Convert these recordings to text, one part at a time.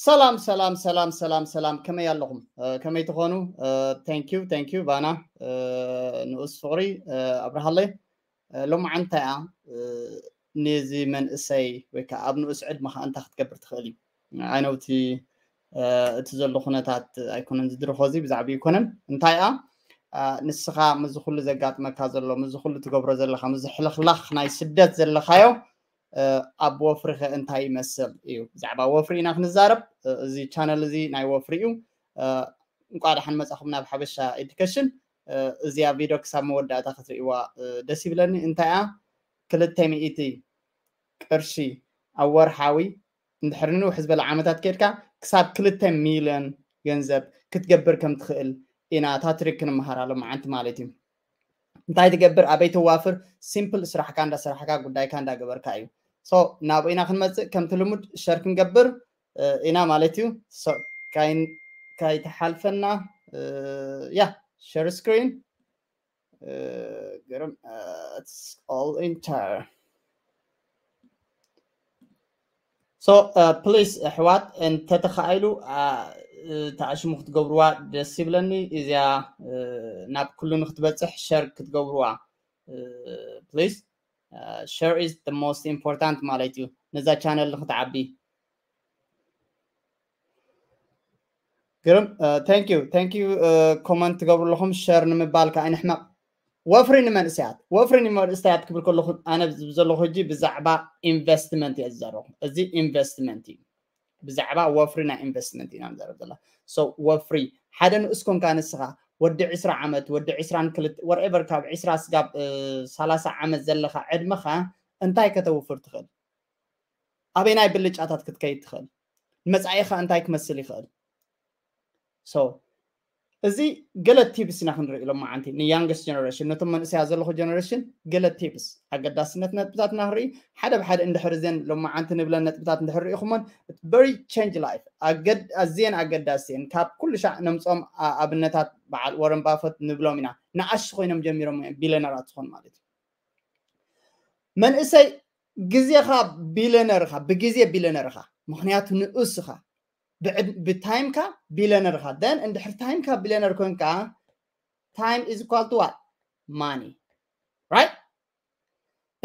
ሰላም ሰላም ሰላም ሰላም ሰላም ከመይ ኣለኹም ከመይ ትኾኑ ታንኪዩ ታንኪዩ ባና ንኡስ ፍቕሪ ኣብርሃለይ ሎምዓንታ እያ ነዚ መንእሰይ ወይ ከዓ ኣብ ንኡስ ዕድመ ከዓ እንታይ ክትገብር ትኽእል እዩ ዓይነውቲ እቲ ዘሎ ኩነታት ኣይኮነን ዝድርኮ እዚ ብዛዕባ ይኮነን እንታይ እያ ንስኻ ምዝ ኩሉ ዘጋጥመካ ዘሎ ምዝ ኩሉ ትገብሮ ዘለካ ምዝ ሕልኽላኽ ናይ ስደት ዘለካዮ ኣብ ወፍሪ ኸ እንታይ ይመስል እዩ ብዛዕባ ወፍሪ ኢና ክንዛረብ እዚ ቻነል እዚ ናይ ወፍሪ እዩ እንቋ ድሓን መፃኹም ናብ ሓበሻ ኤዱኬሽን እዚኣ ቪድዮ ክሳብ መወዳእታ ክትርእይዋ ደስ ይብለኒ እንታይ እያ ክልተ ሚኢቲ ቅርሺ ኣብ ወርሓዊ እንድሕር ንውሕ ዝበለ ዓመታት ከድካ ክሳብ ክልተ ሚልዮን ገንዘብ ክትገብር ከም ትኽእል ኢና እታ ትሪክ ክንመሃራሎ መዓንቲ ማለት እዩ እንታይ ትገብር ኣበይ ትዋፍር ሲምፕል ስራሕካ እንዳስራሕካ ጉዳይካ እንዳገበርካ እዩ so ናብ ኢና ክንመፅእ ከምቲ ልሙድ ሸር ክንገብር ኢና ማለት እዩ ካይተሓልፈና ያ ሸር ስክሪን ግርም ኦል ኢንታር ሶ ፕሊስ ኣሕዋት እንተተኻኢሉ ተኣሽሙ ክትገብርዋ ደስ ይብለኒ እዚኣ ናብ ኩሉ ንክትበፅሕ ሸር ክትገብርዋ ፕሊስ ሸር ኢዝ ደ ሞስት ኢምፖርታንት ማለት እዩ ነዛ ቻነል ንክትዓቢ ግርም ታንክ ዩ ታንክ ዩ ኮመንት ትገብሩ ኣለኹም ሸር ንምባል ከዓ ንሕማቕ ወፍሪ ንመንእሰያት ወፍሪ ንመንእሰያት ክብል ከለኹ ኣነ ዘለኹ ሕጂ ብዛዕባ ኢንቨስትመንት እየ ዝዘረኹ እዚ ኢንቨስትመንት እዩ ብዛዕባ ወፍሪ ናይ ኢንቨስትመንት ኢና ንዘረብ ዘለና ወፍሪ ሓደ ንእስ ኮንካ ንስኻ ወዲ 20 ዓመት ወዲ 22 ወርኤቨር ካብ 20 ስጋብ 30 ዓመት ዘለካ ዕድመካ እንታይ ከተውፍር ትኽእል ኣበይ ናይ ብልጫታት ክትከይድ ትኽእል ንመፃኢኻ እንታይ ክመስል ይኽእል እዚ ገለቲ ብስ ኢና ክንርኢ ኢሎም መዓንቲ ንያንገስት ጀነሬሽን ነቶም መንእሰያት ዘለኹ ጀነሬሽን ገለቲ ብስ ኣገዳስነት ነጥብታት እናክርኢ ሓደ ብሓደ እንድሕር እዘን ሎመዓንቲ ንብለን ነጥብታት እንድሕር ርኢኹሞን በሪ ቸንጅ ላይፍ ኣዝየን ኣገዳሲ እየን ካብ ኩሉ ሻዕ ነምፆም ኣብነታት በዓል ወረን ባፈት ንብሎም ኢና ንኣሺ ኮይኖም ጀሚሮም ቢለነራት ዝኮን ማለት እዩ መንእሰይ ግዜካ ቢለነርካ ብግዜ ቢለነርካ ምክንያቱ ንእስካ ብታይምካ ቢሊዮነር ኢኻ ደን እንድሕር ታይምካ ቢሊዮነር ኮንካ ታይም ኢዝ ኢኳል ቱ ዋት ማኒ ራይት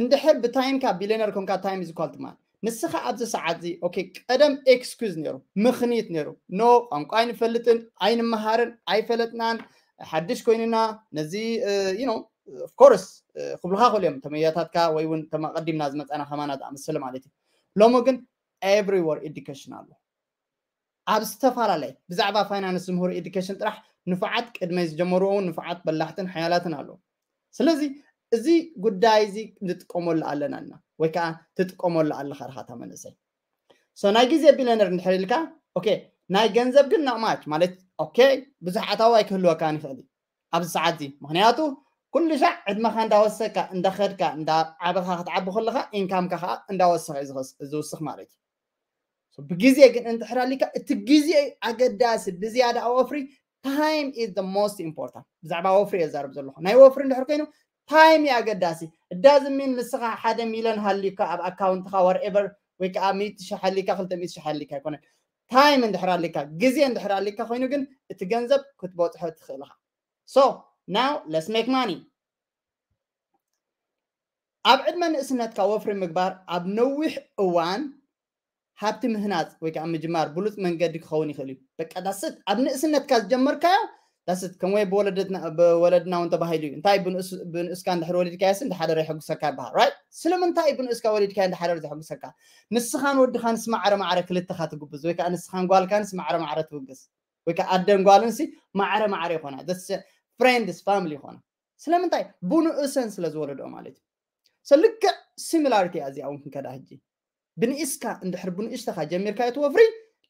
እንድሕር ብታይምካ ቢሊዮነር ኮንካ ታይም ኢዝ ኢኳል ቱ ማኒ ንስኻ ኣብዚ ሰዓት እዚ ኦኬ ቀደም ኤክስኪዝ ነይሩ ምኽኒት ነይሩ ኖ ቋንቋ ኣይንፈልጥን ኣይንመሃርን ኣይፈለጥናን ሓድሽ ኮይንና ነዚ ዩኖ ኦፍኮርስ ክብልካ ክእሉ እዮም ተመያታትካ ወይ እውን ተመቐዲምና ዝመፃና ከማና ዝኣመሰለ ማለት እዩ ሎሚ ግን ኤቭሪወር ኤዲኬሽን ኣሎ ኣብ ዝተፈላለየ ብዛዕባ ፋይናንስ ዝምህሩ ኤዱኬሽን ጥራሕ ንፉዓት ቅድመይ ዝጀመርዎ ንፉዓት በላሕትን ሓያላትን ኣለዉ ስለዚ እዚ ጉዳይ እዚ ንጥቀመሉ ኣለና ና ወይ ከዓ ትጥቀመሉ ኣለካ ርካታ መንእሰይ ሶ ናይ ግዜ ቢለነር እንድሕር ኢልካ ኦኬ ናይ ገንዘብ ግን ናቕማች ማለት ኦኬ ብዙሕ ኣታዊ ኣይክህልወካን ይኽእል እዩ ኣብዚ ሰዓት እዚ ምክንያቱ ኩሉ ሻዕ ዕድመካ እንዳወሰካ እንዳኸድካ እንዳዓበካ ክትዓቢ ከለካ ኢንካምካ ከዓ እንዳወስኽ እዩ ዝውስኽ ማለት እዩ ብግዜ ግን እንድሕራሊካ እቲ ግዜ ኣገዳሲ ብዝያዳ ኣብ ወፍሪ ታይም ኢዝ ደ ሞስት ኢምፖርታንት ብዛዕባ ወፍሪ እየ ዛርብ ዘለኹ ናይ ወፍሪ እንድሕር ኮይኑ ታይም እዩ ኣገዳሲ እዳዝሚን ንስኻ ሓደ ሚሊዮን ሃሊካ ኣብ ኣካውንትካ ወርኤቨር ወይ ከዓ ሚት ሽ ሃሊካ ክልተ ሚት ሽ ሃሊካ ይኮነን ታይም እንድሕር ኣሊካ ግዜ እንድሕር ኣሊካ ኮይኑ ግን እቲ ገንዘብ ክትበፅሖ ትኽእል ኢኻ ሶ ናው ለስ ሜክ ማኒ ኣብ ዕድመ ንእስነትካ ወፍሪ ምግባር ኣብ ነዊሕ እዋን ሃብቲ ምህናፅ ወይ ከዓ ምጅማር ብሉፅ መንገዲ ክኸውን ይኽእል እዩ በቃ ዳስት ኣብ ንእስነትካ ዝጀመርካዮ ዳስት ከምወይ ብወለድና እውን ተባሂሉ እዩ እንታይ ብንእስካ እንድሕር ስ እንዳሓደረ ይሕጉሰካ ይበሃል ራይ ስለምንታይ ብንእስካ ወሊድካ እንዳሓደረ ዝሕጉሰካ ንስኻን ወድኻንስ ማዕረ ማዕረ ክልተካ ትግብዝ ወይ ከዓ ንስኻን ጓልካንስ ማዕረ ማዕረ ትውግዝ ወይ ከዓ ኣደን ጓልንሲ ማዕረ ማዕረ ይኮና ፍሬንድስ ፋሚሊ ይኮና ስለምንታይ ብንእሰን ስለዝወለድኦ ማለት እዩ ልክዕ ሲሚላሪቲ እያ እዚኣ እውን ክንከዳ ሕጂ ብንኢስካ እንድሕር ብንእሽተካ ጀሚርካ ይትወፍሪ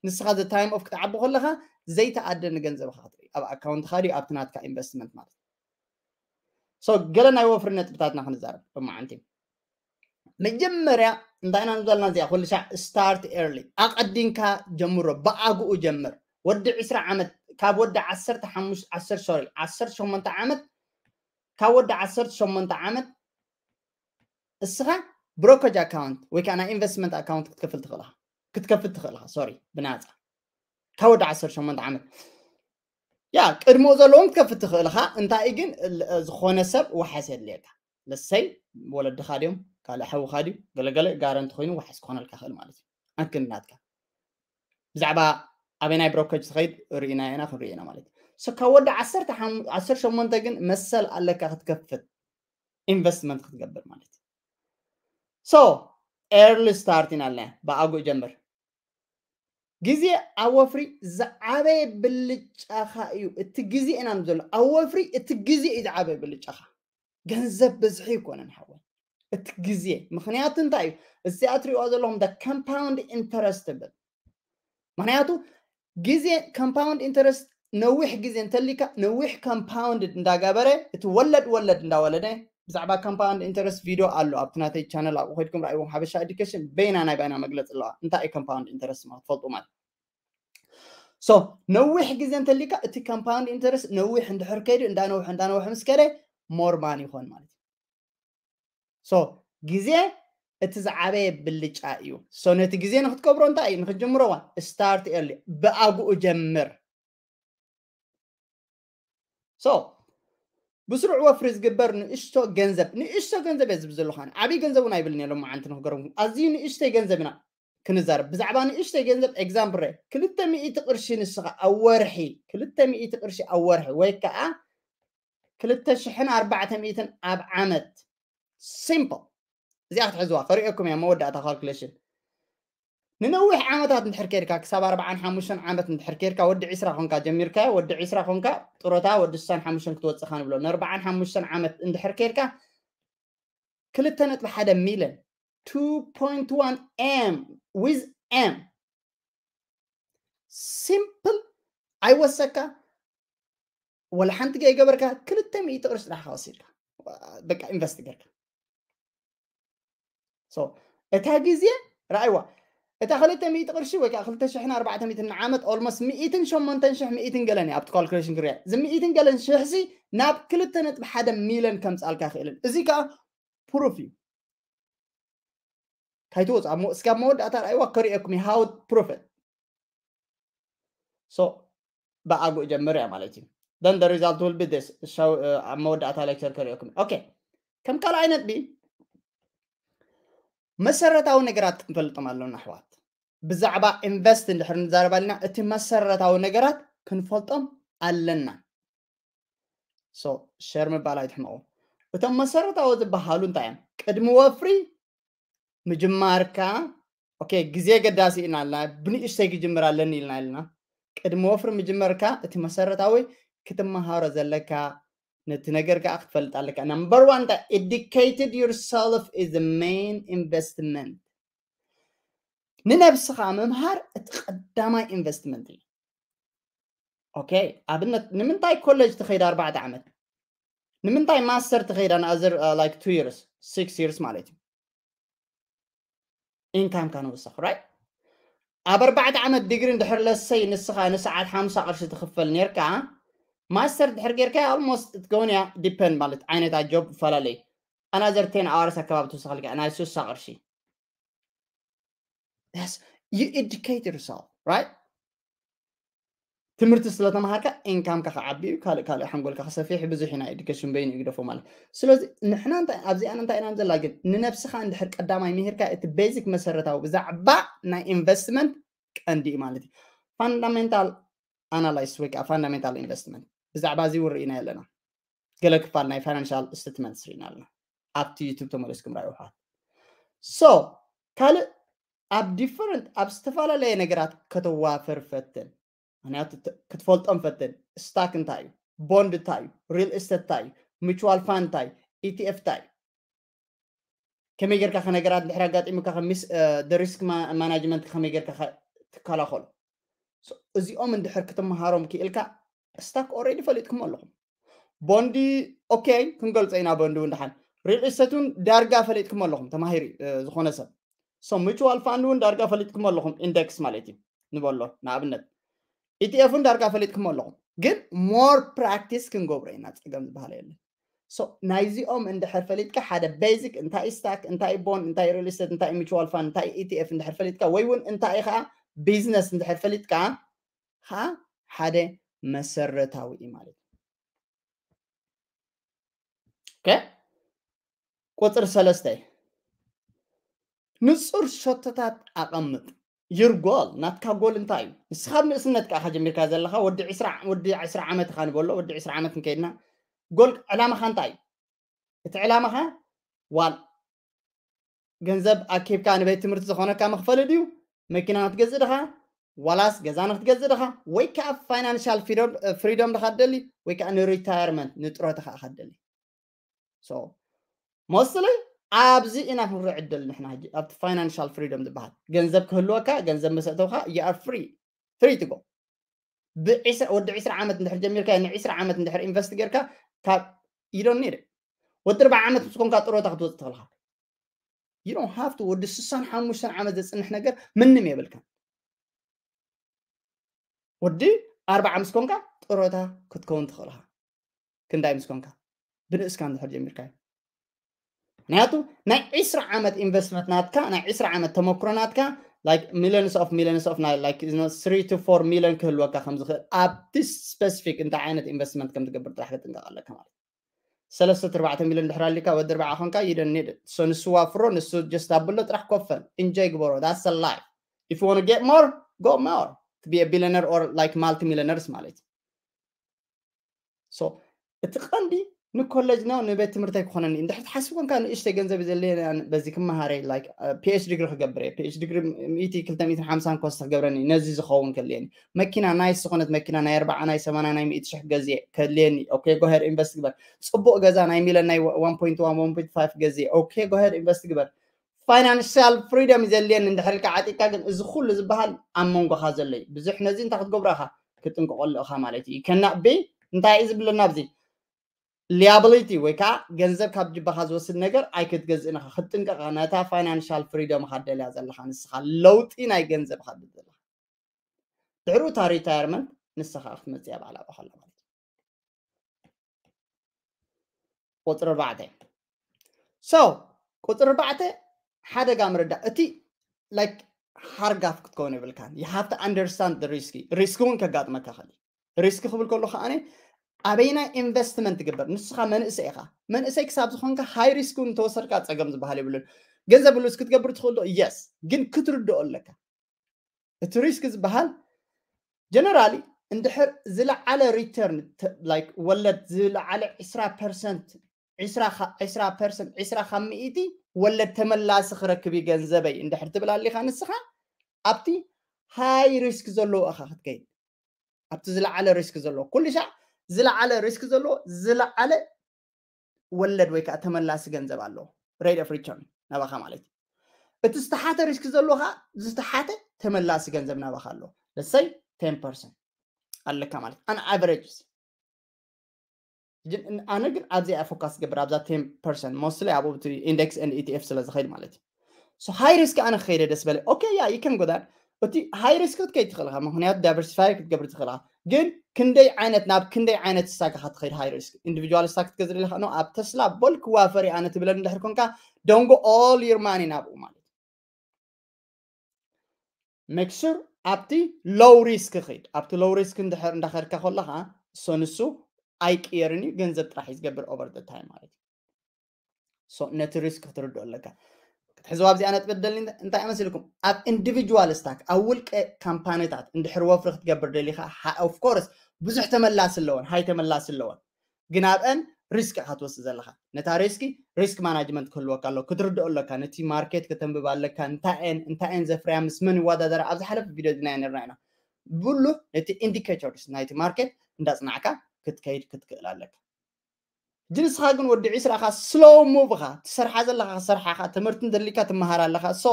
ንስኻ ዘ ታይም ኦፍ ክትዓቢ ከለካ ዘይተኣደኒ ገንዘብካ ክትርኢ ኣብ ኣካውንትካ ድዩ ኣብቲ ናትካ ኢንቨስትመንት ማለት እዩ ገለ ናይ ወፍሪ ነጥብታትና ክንዛረብ ብመዓንቲ መጀመርያ እንታይ ኢና ዘለና እዚኣ ኩሉ ሻዕ ስታርት ኤርሊ ኣቐዲንካ ጀምሮ ብኣግኡ ጀምር ወዲ 20 ዓመት ካብ ወዲ 15 ሶሪ 18 ዓመት ካብ ወዲ 18 ዓመት እስኻ ብሮከጅ ኣካውንት ወይ ከዓ ናይ ኢንቨስትመንት ኣካውንት ክትከፍል ትኽእል ኢኻ ክትከፍል ትኽእል ኢኻ ሶሪ ብናፃ ካብ ወዲ 18 ዓመት ያ ቅድሚኡ ዘለዎም ክትከፍል ትኽእል ኢኻ እንታይ ግን ዝኾነ ሰብ ወሓስ የድልየካ ለሰይ ወለድኻ ድዮም ካልእ ሓዊኻ ድዩ ገለገለ ጋረንቲ ኮይኑ ወሓስ ክኾነልካ ክእል ማለት እዩ ኣንክንናትካ ብዛዕባ ኣበይ ናይ ብሮከጅ ትኸይድ ርኢና ኢና ክንርኢ ኢና ማለት እዩ ካብ ወዲ 18 ግን መሰል ኣለካ ክትከፍት ኢንቨስትመንት ክትገብር ማለት እዩ ሶ ኤርሊ ስታርት ይናልና በአጎ ይጀምር ግዜ ኣብ ወፍሪ ዝዓበየ ብልጫኻ እዩ እቲ ግዜ እናም ዘሎ ኣብ እቲ ግዜ እዩ ዝዓበየ ብልጫኻ ገንዘብ በዝሒ ይኮነን ሓወ እቲ ግዜ ምክንያቱ እንታይ እዩ እዚኣ ትሪእዋ ዘለኹም ዳ ኢንተረስት ትብል ምክንያቱ ግዜ ኮምፓውንድ ኢንተረስት ነዊሕ ግዜ እንተሊካ ነዊሕ ኮምፓውንድ እንዳገበረ እቲ ወለድ ወለድ እንዳወለደ ብዛዕባ ካምፓውንድ ኢንተረስት ቪድዮ ኣሎ ኣብቲ ናተይ ቻነል ኣብኡ ኮይድኩም ረኣይዎም ሓበሻ ኤዱኬሽን በይና ናይ ባይና መግለፂ ኣለዋ እንታይ እዩ ካምፓውንድ ኢንተረስት ማለት ትፈልጡ ማለት ሶ ነዊሕ ግዜ እንተሊካ እቲ ካምፓውንድ ኢንተረስት ነዊሕ እንድሕር ከይዱ እንዳነውሕ እንዳነውሕ ምስ ከደ ሞርማን ይኮን ማለት እዩ ሶ ግዜ እቲ ዝዓበየ ብልጫ እዩ ሶ ነቲ ግዜ ንክትገብሮ እንታይ እዩ ንክትጀምሮ ዋ ስታርት ኤርሊ ብኣግኡ ጀምር ሶ بسرعة وفرز جبر نشتو جنزب نشتو جنزب يزب زلوخان عبي جنزب ونايبل نيلو ما عانتن هكرم أزي جنزبنا كنزار بزعبان نشتو جنزب اكزامبر كلتا مئي تقرشي نشغ أورحي كلتا مئي تقرشي أورحي ويكا كلتا شحن أربعة مئتن أب عمد سيمبل زي أخت حزوا فريقكم يا مودة أتخار كلشي ንነዊሕ ዓመታት እንድሕር ኬርካ ክሳብ ኣርባዓን ሓሙሽተን ዓመት እንድሕር ኬርካ ወዲ ዒስራ ኮንካ ጀሚርካ ወዲ ዒስራ ኮንካ ጡረታ ወዲ ስሳን ሓሙሽተን ክትወፅእኻ ንብሎ ንኣርባዓን ሓሙሽተን ዓመት እንድሕር ኬርካ ክልተ ነጥቢ ሓደ ሚለን 2.1 ኤም ዊዝ ኤም ሲምፕል ኣይወሰካ ወላ ሓንቲ ገ ይገበርካ ክልተ ሚኢቲ ቅርሽ ጥራሕ ካወሲድካ በቃ ኢንቨስት ጌርካ እታ ግዜ ረኣይዋ إذا خليت 100 قرش وك خليت شي حنا 400 نعامت اولموست 100 شومون تنشح 100 قلني ابت كالكوليشن كريا زي 100 قلن شحسي ناب كل تنط بحد ميلن كم سالك خيل ازي كا بروفي تايتوز ام اسكا مود اتا اي وكري اكم هاو بروفيت so, باغو جمر يا مالتي then the result will be this show uh, mode data lecture كريا اكم كم قال عينت بي مسرة أو نقرات بلطم اللون أحوال ብዛዕባ ኢንቨስት እንድሕር ንዛረብ ኣለና እቲ መሰረታዊ ነገራት ክንፈልጦም ኣለና ሸር ምባል ኣይትሕመቁ እቶም መሰረታዊ ዝበሃሉ እንታይ እዮም ቅድሚ ወፍሪ ምጅማርካ ኦኬ ግዜ ገዳሲ ኢና ኣለና ብንእሽተይ ክጅምር ኣለኒ ኢልና ኣለና ቅድሚ ወፍሪ ምጅመርካ እቲ መሰረታዊ ክትመሃሮ ዘለካ ነቲ ነገር ከዓ ክትፈልጥ ኣለካ ነምበር ዋን እንታይ ኤዲኬትድ ዩርሰልፍ ኢዝ ሜን ኢንቨስትመንት ننبسخه ممهر تقدمه investment اوكي ابنت نمن طاي كولج تخيد اربعة عمت نمن طاي ماستر تخيد دحر لسي نسخه آه. almost it going yeah depend مالت عينت جوب فلالي انا زرتين ارس كباب توصل انا سوس قرشي Yes, you educate yourself, right? ትምህርቲ ስለተምሃርካ ኢንካምካ ከዓቢ እዩ ካልእ ካልእ ሓንጎልካ ክሰፊሕ ብዙሕ ኢና ኤዱኬሽን በይኑ ይግደፎ ማለት ስለዚ ንሕና ኣብዚኣና እንታይ ኢና ዘላ ግን ንነብስኻ እንድሕር ቀዳማይ ምሂርካ እቲ ቤዚክ መሰረታዊ ብዛዕባ ናይ ኢንቨስትመንት ቀንዲ እዩ ማለት እዩ ፋንዳሜንታል ኣናላይስ ወይ ከዓ ፋንዳሜንታል ኢንቨስትመንት ብዛዕባ እዚ ውርኢና ኣለና ገለ ክፋል ናይ ፋይናንሽል ስቴትመንት ስርኢና ኣለና ኣብቲ ዩቱብ ተመለስኩም ራይ ውሓት ሶ ካልእ ኣብ ዲፈረንት ኣብ ዝተፈላለየ ነገራት ከተዋፍር ፈትን ምክንያቱ ክትፈልጦም ፈትን ስታክ እንታይ እዩ ቦንድ እንታይ እዩ ሪል ኤስተት እንታይ እዩ ሚችዋል ፋን እንታይ እዩ ኢቲኤፍ እንታይ እዩ ከመይ ጌርካ ከ ነገራት ድሕሪ ኣጋጢሙካ ሪስክ ማናጅመንት ከመይ ጌርካ ትከላኸሉ እዚኦም እንድሕር ክትምሃሮም ክኢልካ ስታክ ኦረዲ ፈሊጥኩም ኣለኹም ቦንዲ ኦኬ ክንገልፆ ኢና ቦንዲ እውን ድሓን ሪል ኤስተት እውን ዳርጋ ፈሊጥኩም ኣለኹም ተማሂሩ ዝኾነ ሰብ ሰሚቹ አልፋ አንዱን ዳርጋ ፈሊጥኩም ኣለኹም ኢንዴክስ ማለት እዩ ንበሎ ንኣብነት ኢቲኤፍን ዳርጋ ፈሊጥኩም ኣለኹም ግን ሞር ፕራክቲስ ክንገብሮ ኢና ፀገም ዝበሃል የለን ናይዚኦም እንድሕር ፈሊጥካ ሓደ ቤዚክ እንታይ ስታክ እንታይ ቦን እንታይ ሪልስቴት እንታይ ሚቹዋል ፋን እንታይ ኢቲኤፍ እንድሕር ፈሊጥካ ወይ እውን እንታይ ከዓ ቢዝነስ እንድሕር ፈሊጥካ ከዓ ሓደ መሰረታዊ እዩ ማለት እዩ ቁፅር ሰለስተ እዩ ንጹር ሸቶታት ኣቐምጥ ይርጎል ናትካ ጎል እንታይ እዩ ንስኻ ምእስነት ከዓ ከጀሚርካ ዘለካ ወዲ ወዲ ዕስራ ዓመት ኢኻ ንበሎ ወዲ ዕስራ ዓመት ንከይድና ጎል ዕላማኻ እንታይ እዩ እቲ ዕላማኻ ዋል ገንዘብ ኣኬብካ ንቤት ትምህርቲ ዝኾነካ መክፈሊ ድዩ መኪና ንክትገዝእ ድኻ ዋላስ ገዛ ንክትገዝእ ድኻ ወይ ከዓ ፋይናንሽል ፍሪዶም ድካ ትደሊ ወይ ከዓ ንሪታርመንት ንጥሮትካ ኢካ ትደሊ ሞስትሊ ኣብዚ ኢና ክንርዕ ዕድል ንሕና ሕጂ ኣብቲ ፋይናንሽል ፍሪዶም ዝበሃል ገንዘብ ክህልወካ ገንዘብ መሰእተውካ የኣር ፍሪ ፍሪ ትጎ ወዲ 20 ዓመት እንድሕር ጀሚርካ ን20 ዓመት እንድሕር ኢንቨስት ጌርካ ካብ ይዶን ኒድ ወዲ 40 ዓመት ምስ ኮንካ ጥሮታ ክትወፅእ ትኽእልካ ይዶን ሃፍቲ ወዲ 65 ዓመት ዘፅንሕ ነገር ምንም የብልካን ወዲ 40 ምስ ኮንካ ጥሮታ ክትከውን ትኽእልካ ክንዳይ ምስ ኮንካ ብንእስካ እንድሕር ጀሚርካ እዩ ምክንያቱ ናይ 20 ዓመት ኢንቨስትመንትናትካ ናይ 20 ዓመት ተመክሮናትካ ሚሊዮንስ ኦፍ ሚሊዮንስ ኦፍ ስሪ ቱ ፎር ሚሊዮን ክህልወካ ከምዝክእል ኣብቲ ስፔሲፊክ እንታይ ዓይነት ኢንቨስትመንት ከም ትገብር ጥራሕ ክጥንቀቕ ኣለካ ማለት ሰለስተ ኣርባዕተ ሚሊዮን ድሕር ኣሊካ ወዲ ኣርባዓ ኮንካ ይደኒድ ሶ ንሱ ዋፍሮ ንሱ ጀስት ኣብሎ ጥራሕ ኮፈን እንጆይ ግበሮ ዳስ ላይፍ ኢፍ ዩ ዋን ጌት ሞር ጎ ሞር ቢ ቢሊነር ኦር ላይክ ማልቲ ሚሊነርስ ማለት እዩ እቲ ቀንዲ ንኮለጅና ንቤት ትምህርተይ ክኾነኒ እንድሕር ትሓስቦን ካ ንእሽተ ገንዘብ ዘለየና በዚ ክመሃረ ፒኤች ዲግሪ ክገብረ እየ ፒኤች ዲግሪ 250 ኮስት ክገብረኒ ነዚ ዝኸውን ከልየኒ መኪና ናይ ዝኾነት መኪና ናይ 40 ናይ 80 ናይ 100 ሽሕ ገዝየ ከልየኒ ኦኬ ጎሄድ ኢንቨስት ግበር ፅቡቅ ገዛ ናይ ሚለን ናይ 1.1 ገዝየ ኦኬ ጎሄድ ኢንቨስት ግበር ፋይናንሽል ፍሪደም ዘለየኒ እንድሕር ልካ ዓጢቃ ግን እዚ ኩሉ ዝበሃል ኣብ መንጎኻ ዘሎ እዩ ብዙሕ ነዚ እንታይ ክትገብሮ ኢኻ ክጥንቀቀሉ ኢኻ ማለት እዩ ከናቅ ቤ እንታይ እዩ ዝብለና ብዚ ሊያብሊቲ ወይ ከዓ ገንዘብ ካብ ጅባካ ዝወስድ ነገር ኣይክትገዝእንካ ክትጥንቀቃ ነታ ፋይናንሽል ፍሪዶም ካ ደልያ ዘለካ ንስኻ ለውጢ ናይ ገንዘብ ካ ዘለካ ድሕሪ እታ ሪታርመንት ንስኻ ክትመፅ ያ ባዕላ ከላ ማለት እዩ ቁፅሪ ኣርባዕተ ሶ ቁፅሪ ኣርባዕተ ሓደጋ ምርዳእ እቲ ላይክ ሓርጋፍ ክትከውን ይብልካ ዩ ኣንደርስታንድ ሪስኪ ሪስኪ እውን ከጋጥመካ ክእል ሪስኪ ክብል ከሉ ከዓነ أبي أنا investment تقبل نسخة من إسقاها من إسقاك ساب زخونك high risk ونتوصل كات أجمع زبالي بلون جنزة بلوس كت قبر تقول yes جن كتر دول لك الريسك زبال generally اندحر زل على ريتيرن لايك ولا زل على عشرة بيرسنت عشرة خ عشرة بيرسنت عشرة خمئتي ولا تملاس خركبي جنزبي اندحر تبلا اللي خان السخة أبتي هاي على كل شيء ዝለዓለ ሪስክ ዘለዎ ዝለዓለ ወለድ ወይ ከዓ ተመላሲ ገንዘብ ኣለዎ ሬድ ኦፍ ሪቸርን ናባኻ ማለት እዩ እቲ ዝተሓተ ሪስክ ዘለዎ ከዓ ዝተሓተ ተመላሲ ገንዘብ ናባኻ ኣለዎ ለሰይ ቴን ፐርሰንት ኣለካ ማለት ኣነ ኣቨሬጅ ኣነ ግን ኣብዚኣ ፎካስ ገብር ኣብዛ ቴን ፐርሰንት ሞስትሊ ኣብ ኢንደክስ ኤንድ ኢቲኤፍ ስለዝኸይድ ማለት እዩ ሃይ ሪስክ ኣነ ክኸይደ ደስ በለ ኦኬ ያ ይከን ከን እቲ ሃይ ሪስክ ክትከይድ ትኽእል ኢኻ ምክንያቱ ዳይቨርሲፋይ ክትገብር ትኽእል ኢኻ ግን ክንደይ ዓይነት ናብ ክንደይ ዓይነት ሳካ ክትከይድ ሃይ ሪስክ ኢንዲቪድዋል ስታክ ክትገዝር ኢለካ ኖ ኣብ ተስላ ቦልክ ዋፈሪ ኣነ ትብለን እንድሕር ኮንካ ዶንጎ ኦል ዩር ማኒ ናብኡ ማለት ሜክሱር ኣብቲ ሎው ሪስክ ክኸይድ ኣብቲ ሎው ሪስክ እንድሕር እንዳኸድካ ከለካ እሶ ንሱ ኣይቅየርን እዩ ገንዘብ ጥራሕ እዩ ዝገብር ኦቨር ደ ታይም ማለት እዩ ነቲ ሪስክ ክትርድኦ ኣለካ ክትሕዝዋ ብዚኣ ነጥቢ ደሊ እንታይ ይመስልኩም ኣብ ኢንዲቪድዋል ስታክ ኣብ ውልቀ ካምፓኒታት እንድሕር ወፍሪ ክትገብር ደሊ ኢኻ ኦፍኮርስ ብዙሕ ተመላስ ኣለዎን ሃይ ተመላስ ኣለዎን ግን ኣብአን ሪስክ ኢኻ ትወስድ ዘለካ ነታ ሪስኪ ሪስክ ማናጅመንት ክህልወካ ኣሎ ክትርድኦ ኣሎካ ነቲ ማርኬት ክተንብብ ኣለካ እንታይን እንታይን ዘፍርያ ምስ መን ይወዳደራ ኣብ ሓለፍ ቪድዮ ዝናየ ነርና ኢና ብሉ ነቲ ኢንዲኬተርስ ናይቲ ማርኬት እንዳፅናዕካ ክትከይድ ክትክእል ኣለካ جنسኻ ግን ወዲ ዒስራኻ ስሎው ሙቭኻ ትሰርሓ ዘለኻ ክሰርሓኻ ትምህርቲ ንደሊካ ትመሃር ኣለኻ ሶ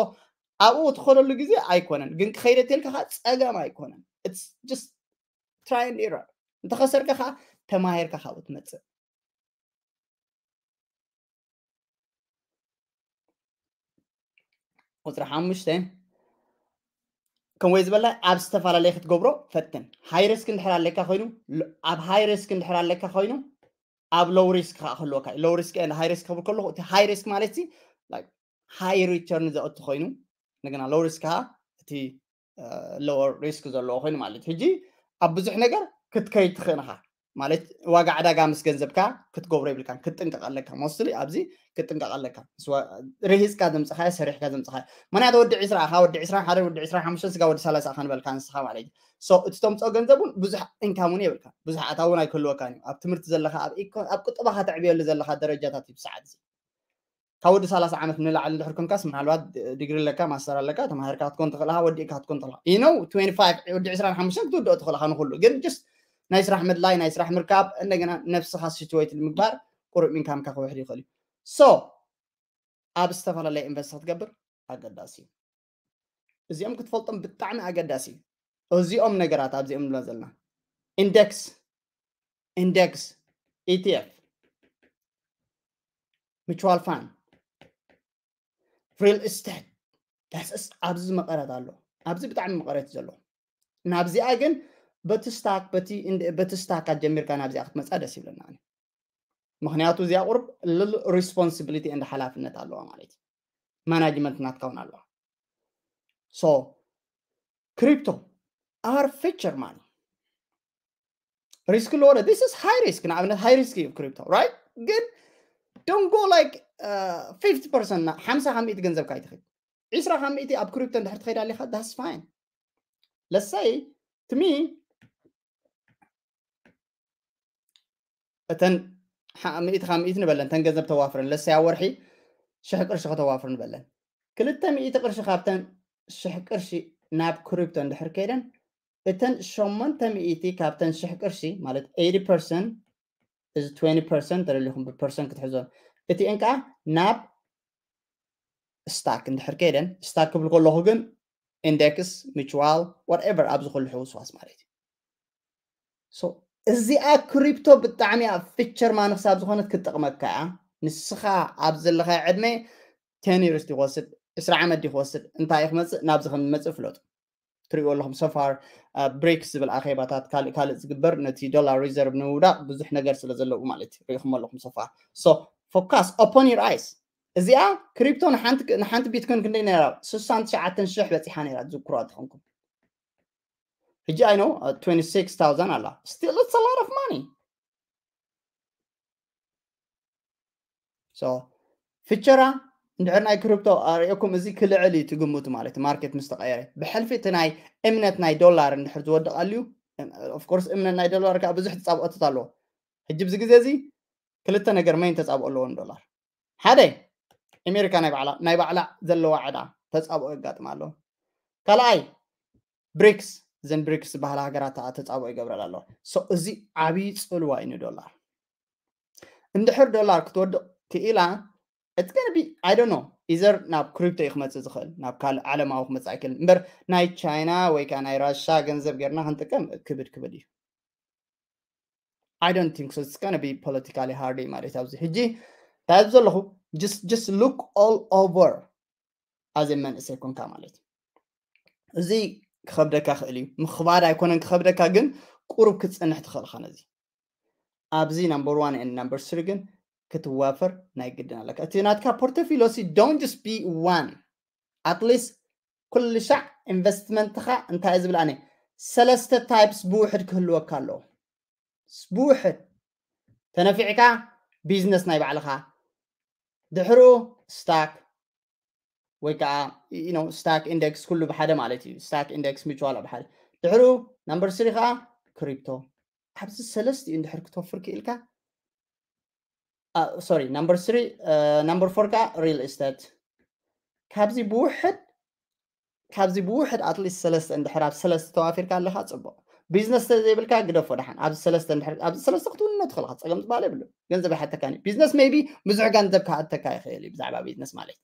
ኣብኡ ትኮነሉ ግዜ ኣይኮነን ግን ክኸይደ ተልካኻ ፀገም ኣይኮነን ትራይ ኤረር እንተኸሰርከ ከዓ ተማሂርካ ካብኡ ትመፅእ ቁፅሪ ሓሙሽተ ከምወይ ዝበላ ኣብ ዝተፈላለየ ክትገብሮ ፈትን ሃይ ሪስክ እንድሕር ኣለካ ኮይኑ ኣብ ሃይ ሪስክ እንድሕር ኣለካ ኮይኑ ኣብ ሎው ሪስክ ከዓ ክህልወካ ሎው ሪስክ የ ሃይ ሪስክ ክብል ከለኩ እቲ ሃይ ሪስክ ማለት ሃይ ሪተርን ዘእቱ ኮይኑ ንግና ሎው ሪስክ ከዓ እቲ ሎወር ሪስክ ዘለዎ ኮይኑ ማለት እዩ ሕጂ ኣብ ብዙሕ ነገር ክትከይድ ትኽእንካ ማለት ዋጋ ዕዳጋ ምስ ገንዘብካ ክትገብሮ ይብልካ ክጥንቀቕ ኣለካ ሞስሊ ኣብዚ ክጥንቀቕ ኣለካ ርሂፅካ ዘምፅኻዮ ሰሪሕካ ዘምፅኻዮ ምክንያቱ ወዲ 20 ካብ ወዲ 20 ሓደ ወዲ 25 ስጋ ወዲ 30 ክንበልካ ንስኻ ማለት እዩ እቲ ተምፅኦ ገንዘብ እውን ብዙሕ ኢንካም እውን የብልካ ብዙሕ ኣታ እውን ኣይክህልወካን እዩ ኣብ ትምህርቲ ዘለካ ኣብ ቁጠባካ ተዕብየሉ ዘለካ ደረጃታት እዩ ብሰዓት እዚ ካብ ወዲ 30 ዓመት ንላዕሊ እንድሕር ኮንካስ ምናልባት ዲግሪ ኣለካ ማስተር ኣለካ ተማሃርካ ክትኮን ትኽእልኻ ወዲእካ ክትኮን ትኽእልኻ ኢኖ 25 ወዲ 25 ክትውድኦ ትኽእልኻ ንኩሉ ግን ጀስት ናይ ስራሕ መድላይ ናይ ስራሕ ምርካብ እንደገና ነብስኻ ሲትዌት ንምግባር ቁሩብ ኢንካምካ ክውሕድ ይኽእል እዩ ሶ ኣብ ዝተፈላለየ ኢንቨስት ክትገብር ኣገዳሲ እዩ እዚኦም ክትፈልጦም ብጣዕሚ ኣገዳሲ እዩ እዚኦም ነገራት ኣብዚኦም ንብሎ ዘለና ኢንደክስ ኢንደክስ ኢቲኤፍ ምችዋል ፋን ሪል እስቴት ዳስስ ኣብዚ መቐረት ኣሎ ኣብዚ ብጣዕሚ መቐረት እዩ ዘሎ ናብዚኣ ግን በቲ ስታክ በቲ ስታክ ኣጀሚርካ ናብዚኣ ክትመፃ ደስ ይብለና ኣነ ምክንያቱ እዚኣ ቁርብ ልል ሪስፖንሲቢሊቲ እንደ ሓላፍነት ኣለዋ ማለት እዩ ማናጅመንት ናትካ እውን ኣለዋ ሶ ክሪፕቶ ኣር ፊቸር ማኒ ሪስክ ለወደ ስ ስ ሃይ ሪስክ ንኣብነት ሃይ ሪስክ እዩ ክሪፕቶ ራይት ግን ዶን ጎ ላይክ ፊፍቲ ፐርሰንት ሓምሳ ካብ ገንዘብካ ይትኽድ ዒስራ ካብ ኣብ ክሪፕቶ እንድሕር ትኸይዳ ኣለካ ዳስ ፋይን ለሳይ ትሚ እተን ሚእቲ ካብ ሚእቲ ንበለን እተን ገንዘብ ተዋፍረን ለስ ኣብ ወርሒ ሽሕ ቅርሺ ከተዋፍር ንበለን ክልተ ሚእቲ ቅርሺ ካብተን ሽሕ ቅርሺ ናብ ክሪፕቶ እንድሕር ከይደን እተን ሸሞንተ ሚእቲ ካብተን ሽሕ ቅርሺ ማለት 80 ፐርሰንት እዚ 20 ፐርሰንት ተደሊኹም ብፐርሰንት ክትሕዞን እቲአን ከዓ ናብ ስታክ እንድሕር ከይደን ስታክ ክብል ከለኹ ግን ኢንዴክስ ሚችዋል ወርኤቨር ኣብ ዝኽልሑ ውስዋስ ማለት እዩ እዚኣ ክሪፕቶ ብጣዕሚ ኣብ ፊቸር ማነፍስ ኣብ ዝኾነት ክትጠቕመካ እያ ንስኻ ኣብ ዘለኻ ዕድመ ቴኒርስ ዲ ክወስድ ዕስራ ዓመት ዲ ክወስድ እንታይ እዩ ክመፅእ ናብዚ ከም ዝመፅእ ፍለጡ ትሪእዎ ኣለኹም ሶፋር ብሬክ ዝብል ኣኼባታት ካልእ ካልእ ዝግበር ነቲ ዶላር ሪዘርቭ ንምውዳቅ ብዙሕ ነገር ስለ ዘለዎ ማለት እዩ ሪኢኹም ኣለኹም ሶፋር ሶ ፎካስ ኦፖን ዩር ኣይስ እዚኣ ክሪፕቶ ንሓንቲ ቢትኮን ክንደይ ነራ 69000 በፂሓ ነራ ዝዝክሮ ትኾንኩም ሕጂ ኣይኖ 26000 ኣላ ስቲል that's a lot of money. so ፍቸራ እንድዕር ናይ ክሪፕቶ ኣርእየኩም እዚ ክልዕል እዩ ትግምቱ ማለት ማርኬት ምስ ተቐየረ ብሕልፊ እቲ ናይ እምነት ናይ ዶላር እንድሕር ዝወድቕ ኣልዩ ኦፍኮርስ እምነት ናይ ዶላር ከዓ ብዙሕ ተፃብኦታት ኣለዎ ሕጂ ብዚ ግዜ እዚ ክልተ ነገር መይን ተፃብኦ ኣለዎን ዶላር ሓደ ኣሜሪካ ናይ ባዕላ ዘለዋ ዕዳ ተፃብኦ የጋጥማ ኣለዎ ካልኣይ ብሪክስ እዘን ብሪክስ ዝበሃላ ሃገራት ተፃብኦ ይገብረል ኣለዋ እዚ ዓብይ ፅልዋ እዩ ንዶላር እንድሕር ዶላር ክትወድቕ ትኢላ እቲ ገነቢ ኣይደኖ ኢዘር ናብ ክሪፕቶ እዩ ክመፅእ ዝኽእል ናብ ካልእ ዓለማዊ ክመፅእ ኣይክእልን እምበር ናይ ቻይና ወይ ከዓ ናይ ራሻ ገንዘብ ጌርና ክንጥቀም ክብድ ክብድ እዩ ኣይዶን ቲንክ ሶ ስ ገነ ቢ ፖለቲካሊ ሃርድ እዩ ማለት ኣብዚ ሕጂ እንታይ ዘለኹ ጅስ ሉክ ኦል ኦቨር ኣዘ መንእሰይ ኮንካ ማለት እዩ እዚ ክኸብደካ ክእል እዩ ምኽባር ኣይኮነን ክኸብደካ ግን ቁሩብ ክትፀንሕ ትኽእል ኻ ነዚ ኣብዚ ናምበር ዋን ን ናምበር ስሪ ግን ክትዋፈር ናይ ግድን ኣለካ እቲ ናትካ ፖርቶፊሎሲ ዶን ጀስ ቢ ዋን ኣትሊስት ኩሉ ሻዕ ኢንቨስትመንትኻ እንታይ ዝብል ኣነ ሰለስተ ታይፕስ ብውሕድ ክህልወካ ኣለዎ ብውሕድ ተነፊዕካ ቢዝነስ ናይ ባዕልኻ ድሕሪኡ ስታክ ወይ ከዓ ስታክ ኢንደክስ ኩሉ ብሓደ ማለት እዩ ስታክ ኢንደክስ ሚችዋል ኣብ ሓደ ድሕሪኡ ናምበር ስሪ ከዓ ክሪፕቶ ኣብዚ ሰለስተ እዩ እንድሕር ክትወፍር ክኢልካ ሶሪ ናምበር ስሪ ናምበር ፎር ከዓ ሪል ኤስቴት ካብዚ ብውሕድ ካብዚ ብውሕድ ኣትሊስት ሰለስተ እንድሕር ኣብ ሰለስተ ተዋፊርካ ኣለካ ፅቡቅ ቢዝነስ ተዘይብልካ ግደፎ ድሓን ኣብዚ ሰለስተ እንድሕር ኣብዚ ሰለስተ ክትውንኖ ትኽእልካ ፀገም ዝበሃል የብሉ ገንዘብ ይሓተካ ቢዝነስ ሜይቢ ብዙሕ ገንዘብ ክሓተካ ይኽእል እዩ ብዛዕባ ቢዝነስ ማለት እዩ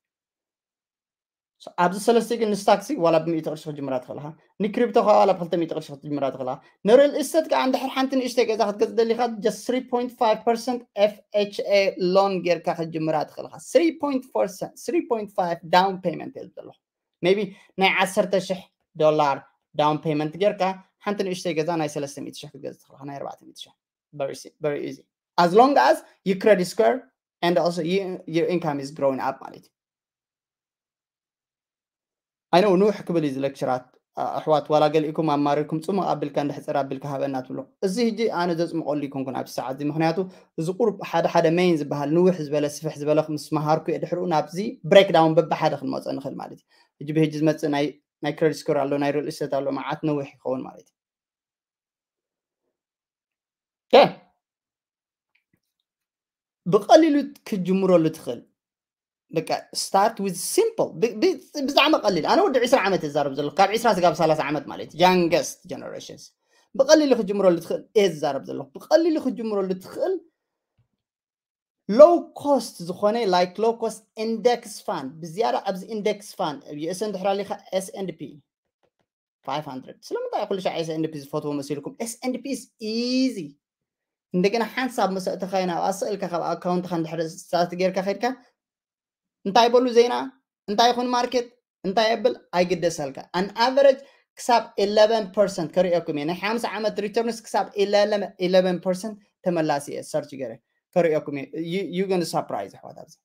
ኣብዚ ሰለስተ ግን ንስታ ክሲ ዋላ ብሚእቲ ቅርሺ ክጅምራ ትኽእልኻ ንክሪፕቶ ከዓ ዋላ ብክልተ ሚእቲ ቅርሺ ክትጅምራ ትኽእልኻ ንሪል እስተት ከዓ እንድሕር ሓንቲ ንእሽተይ ገዛ ክትገዝእ ደሊኻ ጀስ 3.5 ፐርሰንት ኤፍኤችኤ ሎን ጌርካ ክትጅምራ ትኽእልኻ 3.5 ዳውን ፔመንት እየ ዘለኹ ሜቢ ናይ 1,000 ዶላር ዳውን ፔመንት ጌርካ ሓንቲ ንእሽተይ ገዛ ናይ 300,000 ክትገዝእ ትኽእልኻ ናይ 400,000 very easy as long as you credit square and also you, your income is growing up ማለት እዩ أنا ونوح قبل لكشرات أحوات ولا قال لكم أماركم ثم قبل كان حصر قبل كهذا الناتو له الزهجة أنا جزء مقول لكم كنا بساعة دي مخنياتو زقور حدا حدا مين زبها نوح زبلا سفح زبلا خمس مهاركو يدحرو نابزي بريك داون بب حدا خل مازن خل مالتي يجيب هي جزء مثلا ناي ناي كريدت سكور على ناي رول على معات نوح يخون مالتي كه بقليلو كجمرو لتخل بك ستارت ويز سيمبل بزعم قليل انا ودي 20 عمت الزارب زلو كان 10 سقاب 30 عمت مالت يانجست جنريشنز بقلل اللي جمرو اللي تخل ايه الزارب زلو بقلل اللي جمرو اللي تخل لو كوست زخوني لايك لو كوست اندكس فان بزياره ابز اندكس فان اس ان دحرا خا اس ان بي 500 سلام كل ስለምንታይ ኩሉ ሻዕ ኤስ ኤንድ ፒ ዝፈትዎ መሲልኩም ኤስ ኤንድ ፒ ኢዚ እንደገና ሓንሳብ መሰእትካይ ናብ ኣስእልካ ካብ ኣካውንትካ ንድሕሪ ስትራቴ ጌርካ ከድካ እንታይ በሉ ዜና እንታይ ይኹን ማርኬት እንታይ የብል ኣይግደሰልካ ኣን ኣቨረጅ ክሳብ 11 ፐርሰንት ከሪኦኩም እየ ናይ 50 ዓመት ሪተርንስ ክሳብ 11 ፐርሰንት ተመላሲ እየ ሰርች ገረ ከሪኦኩም እየ ዩ ገን ሳፕራይዝ ኣሕዋት ኣብዚ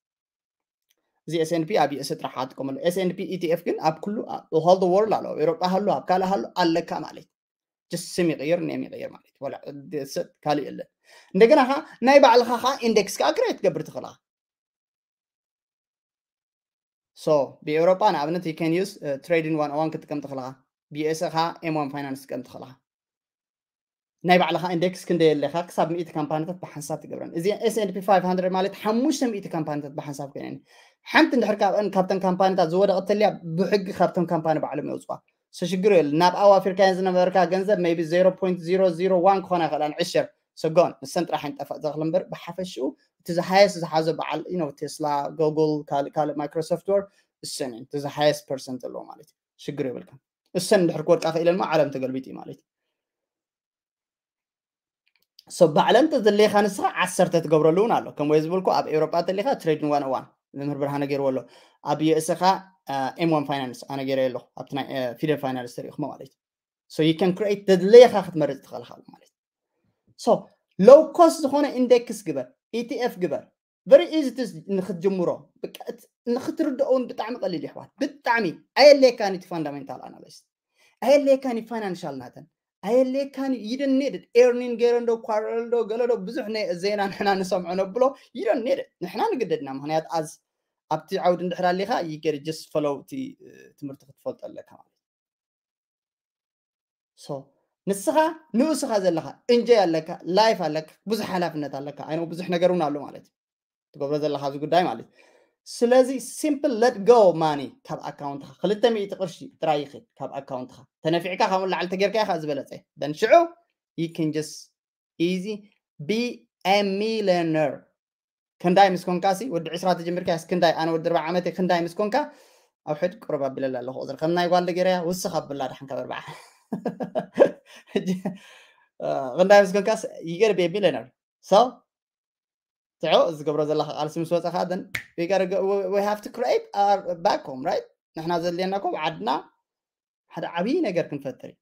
እዚ ኤስኤንፒ ኣብ ዩኤስ ጥራሕ ኣጥቀመሉ ኤስኤንፒ ኢቲኤፍ ግን ኣብ ኩሉ ሆል ወርልድ ኣለዎ ኤሮጳ ሃሉ ኣብ ካልእ ሃሉ ኣለካ ማለት ጀስ ስም ይቕይር ኔም ይቕይር ማለት ካሊእ የለን እንደገና ከዓ ናይ ባዕልካ ከዓ ኢንዴክስ ከዓ ክሬት ትገብር ትኽእል ሶ ብኤውሮጳ ንኣብነት ዩ ዩስ ትሬድን ዋን እዋን ክትጥቀምቲ ከለካ ብዩኤስ ከዓ ኤም ዋን ፋይናንስ ትጥቀምቲ ከለካ ናይ ባዕልካ ኢንዴክስ ክንደየ ኣለካ ክሳብ ሚእቲ ካምፓኒታት ብሓንሳብ ትገብረን እዚ ኤስኤንፒ 500 ማለት ሓሙሽተ ሚእቲ ካምፓኒታት ብሓንሳብ ኮይነን ሓንቲ እንድሕር ካብአን ካብተን ካምፓኒታት ዝወደቐት ተልያ ብሕጊ ካብተን ካምፓኒ ባዕሎም የውፅዋ ስሽግር የሉ ናብ ኣዋፊርካየን ዝነበርካ ገንዘብ ቢ 0.001 ክኾና ይኽእላን ዕሽር ሰጎን ንሰን ጥራሕ ይንጠፈእ ዘኽእል እምበር ብሓፈሽኡ እቲ ዝሓየስ ዝሓዘ በዓል ቴስላ ጎግል ካልእ ካልእ ማይክሮሶፍት ወር እሰን እዩ እቲ ዝሓየስ ፐርሰንት ኣለዎ ማለት እዩ ሽግር የብልካ እሰን እንድሕር ክወድቃ ክኢለ ድማ ዓለም ተገልቢጥ እዩ ማለት እዩ ሰብ ባዕለምቲ ዘለኻ ንስኻ ዓሰርተ ትገብረሉ እውን ኣሎ ከምወይ ዝብልኩ ኣብ ኤውሮጳ ተለኻ ትሬድን ዋን ዋን መምህር ብርሃነ ገይርዎ ኣሎ ኣብ ዩኤስኻ ኤም ዋን ፋይናንስ ኣነ ገይረ ኣለኹ ኣብቲ ናይ ፊደል ፋይናንስ ተሪኢኹሞ ማለት እዩ ሶ ዩ ከን ክሬት ተድለየኻ ክትመርፅ ትኽእልካ ማለት እዩ ሶ ሎው ኮስት ዝኾነ ኢንደክስ ግበር ኢቲኤፍ e ግበር ቨሪ ኢዚ ንክትጅምሮ ንክትርድኦውን ብጣዕሚ ቀሊል ይሕዋት ብጣዕሚ ኣየለየካኒ እቲ ፋንዳሜንታል ኣናሊስት ኣየለየካኒ ፋይናንሻል ናተን ኣየለየካኒ ይደን ኔድድ ኤርኒን ገይረንዶ ኳረልዶ ገለዶ ብዙሕ ናይ ዜና ንሕና ንሰምዖ ነብሎ ይደን ኔድድ ንሕና ንግደድና ምክንያት ኣዝ ኣብቲ ዓውዲ እንድሕዳሊካ ይገድ ጀስ ፈለው እቲ ትምህርቲ ክትፈልጦ ኣለካ ማለት እዩ نسخة نوسخة زلخة إنجي لك لايف لك بزح حلاف نت لك أنا بزح نجرون على مالت تبغى بزح لها زوج دايم مالت سلازي سيمبل ليت جو ماني كاب أكاونت خلت تمي تقرشي ترايخي كاب أكاونت خا تنفعك خا ولا على تجرك خا زبلت إيه دن شعو you can just easy be a millionaire كن دايم سكون كاسي ود عشرة تجمع كاس كن أنا ود ربع عمتي كن دايم سكون كا أو حد قرب بلا الله خذ خلنا يقال لك يا بالله رح نكبر بعد ክንዳይ ምስ ኮንካስ ይገርብ የቢል ነር ሰው ትዑ ዝገብሮ ዘለካ ቃልሲ ምስ ወፀካ ደን ሃቭ ቱ ክሬት ኣር ባክ ሆም ራይት ንሕና ዘድልየና ኮ ዓድና ሓደ ዓብይ ነገር ክንፈጥር እዩ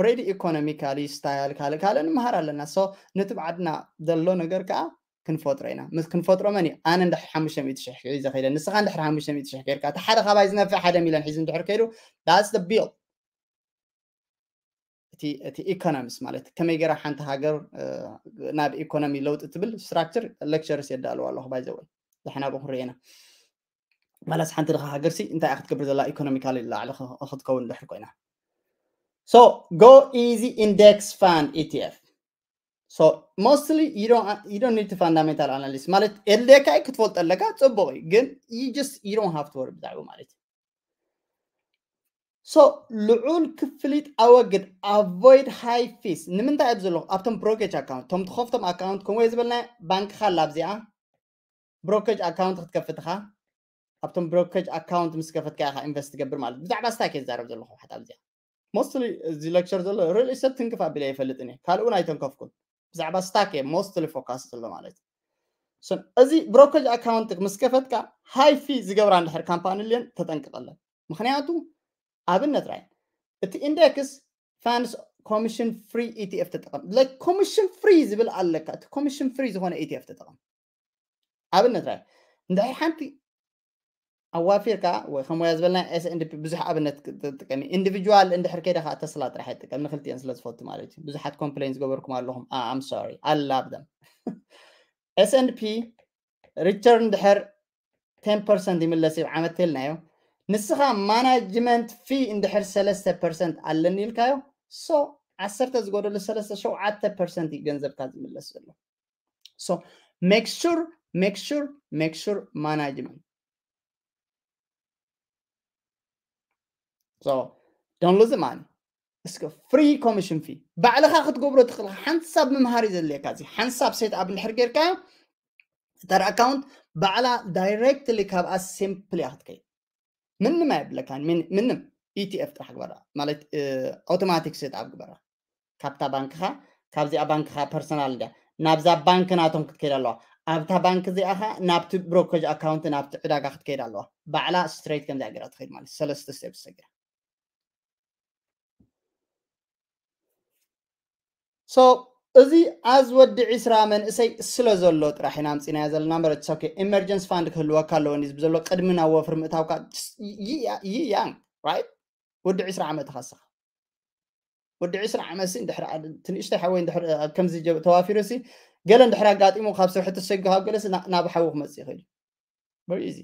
ኦሬዲ ኢኮኖሚካሊ ስታይል ካልእ ካልእ ንምሃር ኣለና ሶ ነቲ ብዓድና ዘሎ ነገር ከዓ ክንፈጥሮ ኢና ምስ ክንፈጥሮ መን እዩ ኣነ እንድሕሪ ሓሙሽተ ሚእቲ ሽሕ ሒዘ ከይደ ንስኻ እንድሕሪ ሓሙሽተ ሚእቲ ሽሕ ጌርካ እቲ ሓደ ካባይ ዝነፍዕ ሓደ ሚሊዮን ሒዙ እንድሕር ከይዱ ዳስ ቢል እቲ ኢኮኖሚስ ማለት ከመይ ገይራ ሓንቲ ሃገር ናብ ኢኮኖሚ ለውጢ ትብል ስትራክቸር ሌክቸርስ የዳልዋ ኣለኹ ባይዘወይ ዝሕናቦም ክንርኢ ኢና ማለት ሓንቲ ድኻ ሃገርሲ እንታይ እያ ክትገብር ዘላ ኢኮኖሚካሊ ላዕሊ ክትከውን ድሕር ኮይና ሶ ጎ ኢዚ ኢንዴክስ ፋንድ ኢቲኤፍ ሶ ሞስትሊ ዩ ዶንት ኒድ ፋንዳሜንታል ኣናሊስ ማለት የድልየካ ክትፈልጥ ኣለካ ፅቡቅ እዩ ግን ዩ ጀስት ዩ ዶንት ሃቭ ትወር ብዛዕባ ማለት እዩ so لعون كفليت أوجد avoid high fees نمنتا أبزلو أبتم brokerage account تم تخفتم account كم ويزبلنا بنك خلاب زيا آه؟ brokerage account تكفتها أبتم brokerage account مسكفت كاها invest تقبر مال بدع بس تاكل زارب زلو حتى أبزيا آه. mostly زي lecture زلو real estate تنكفى بلا يفلتني كالون أي تنكفكم بدع بس تاكي mostly focus زلو مالتي سن أزي brokerage account مسكفت كا high fees زي لحر الحر كامبانيلين تتنكت الله مخنياتو ابنت راي ات اندكس فانس كوميشن فري اي تي اف تتقم لا كوميشن فري زبل عليك ات كوميشن فري زون اي تي اف تتقم ابنت راي ندعي حنتي اوافيركا وخمو يزبلنا اس ان بي بزح ابنت تتقني اندفيدوال اند حركيده خا تسلات راح تتقم نخلتي انسل فوت مالك بزحت كومبلينز قبركم لهم اه ام سوري اي لاف ذم اس ان 10% يملس عملت لنا يو ንስኻ ማናጅመንት ፊ እንድሕር ሰለስተ ፐርሰንት ኣለኒ ኢልካዮ ሶ ዓሰርተ ዝጎደሉ ሰለስተ ሸውዓተ ፐርሰንት እዩ ገንዘብካ ዝምለስ ዘሎ ሶ ሜክ ሹር ሜክ ሹር ሜክ ሹር ማናጅመንት ሶ ዶን ሉዝ ማኒ እስከ ፍሪ ኮሚሽን ፊ ባዕልኻ ክትገብሮ ትኽእል ሓንሳብ ምምሃር እዩ ዘድልየካ እዚ ሓንሳብ ሴት ኣብ ንድሕር ጌርካዮ እተር ኣካውንት ባዕላ ዳይሬክትሊ ካብኣ ሲምፕል እያ ክትከይድ ምንም የብለካን ምንም ኢቲኤፍ ጥራሕ ግበራ ማለት ኣውቶማቲክ ስጥ ኣብ ግበራ ካብታ ባንክካ ካብዚኣ ባንክካ ፐርሶናል ዳ ናብዛ ባንክ ናቶም ክትከይድ ኣለዋ ኣብታ ባንክ እዚኣ ኸ ናብቲ ብሮኮጅ ኣካውንት ናብቲ ዕዳጋ ክትከይድ ኣለዋ ባዕላ ስትሬት ከምዚ ገራ ትኸይድ ማለት ሰለስተ ስቴፕስ ተገይራ ሶ እዚ ኣዝ ወዲ ዒስራ መንእሰይ ስለ ዘሎ ጥራሕ ኢና ምፂናያ ዘለና መረት ሰብከ ኤመርጀንስ ፋንድ ክህልወካ ኣለዎን እዩ ዘሎ ቅድሚ ናብ ወፍሪ ምእታውካ ይያን ራይት ወዲ ዒስራ ዓመት ተኸስኻ ወዲ ዒስራ ዓመት ሲ እንድሕር ትንእሽተይ ሓወይ እንድሕር ከምዚ ተዋፊሩ ሲ ገለ እንድሕር ኣጋጢሙ ካብ ሰብሕቲ ተሰጊ ካብ ገለሲ ናብ ሓዊ ክመፅእ ይኽእል እዩ በሪ እዚ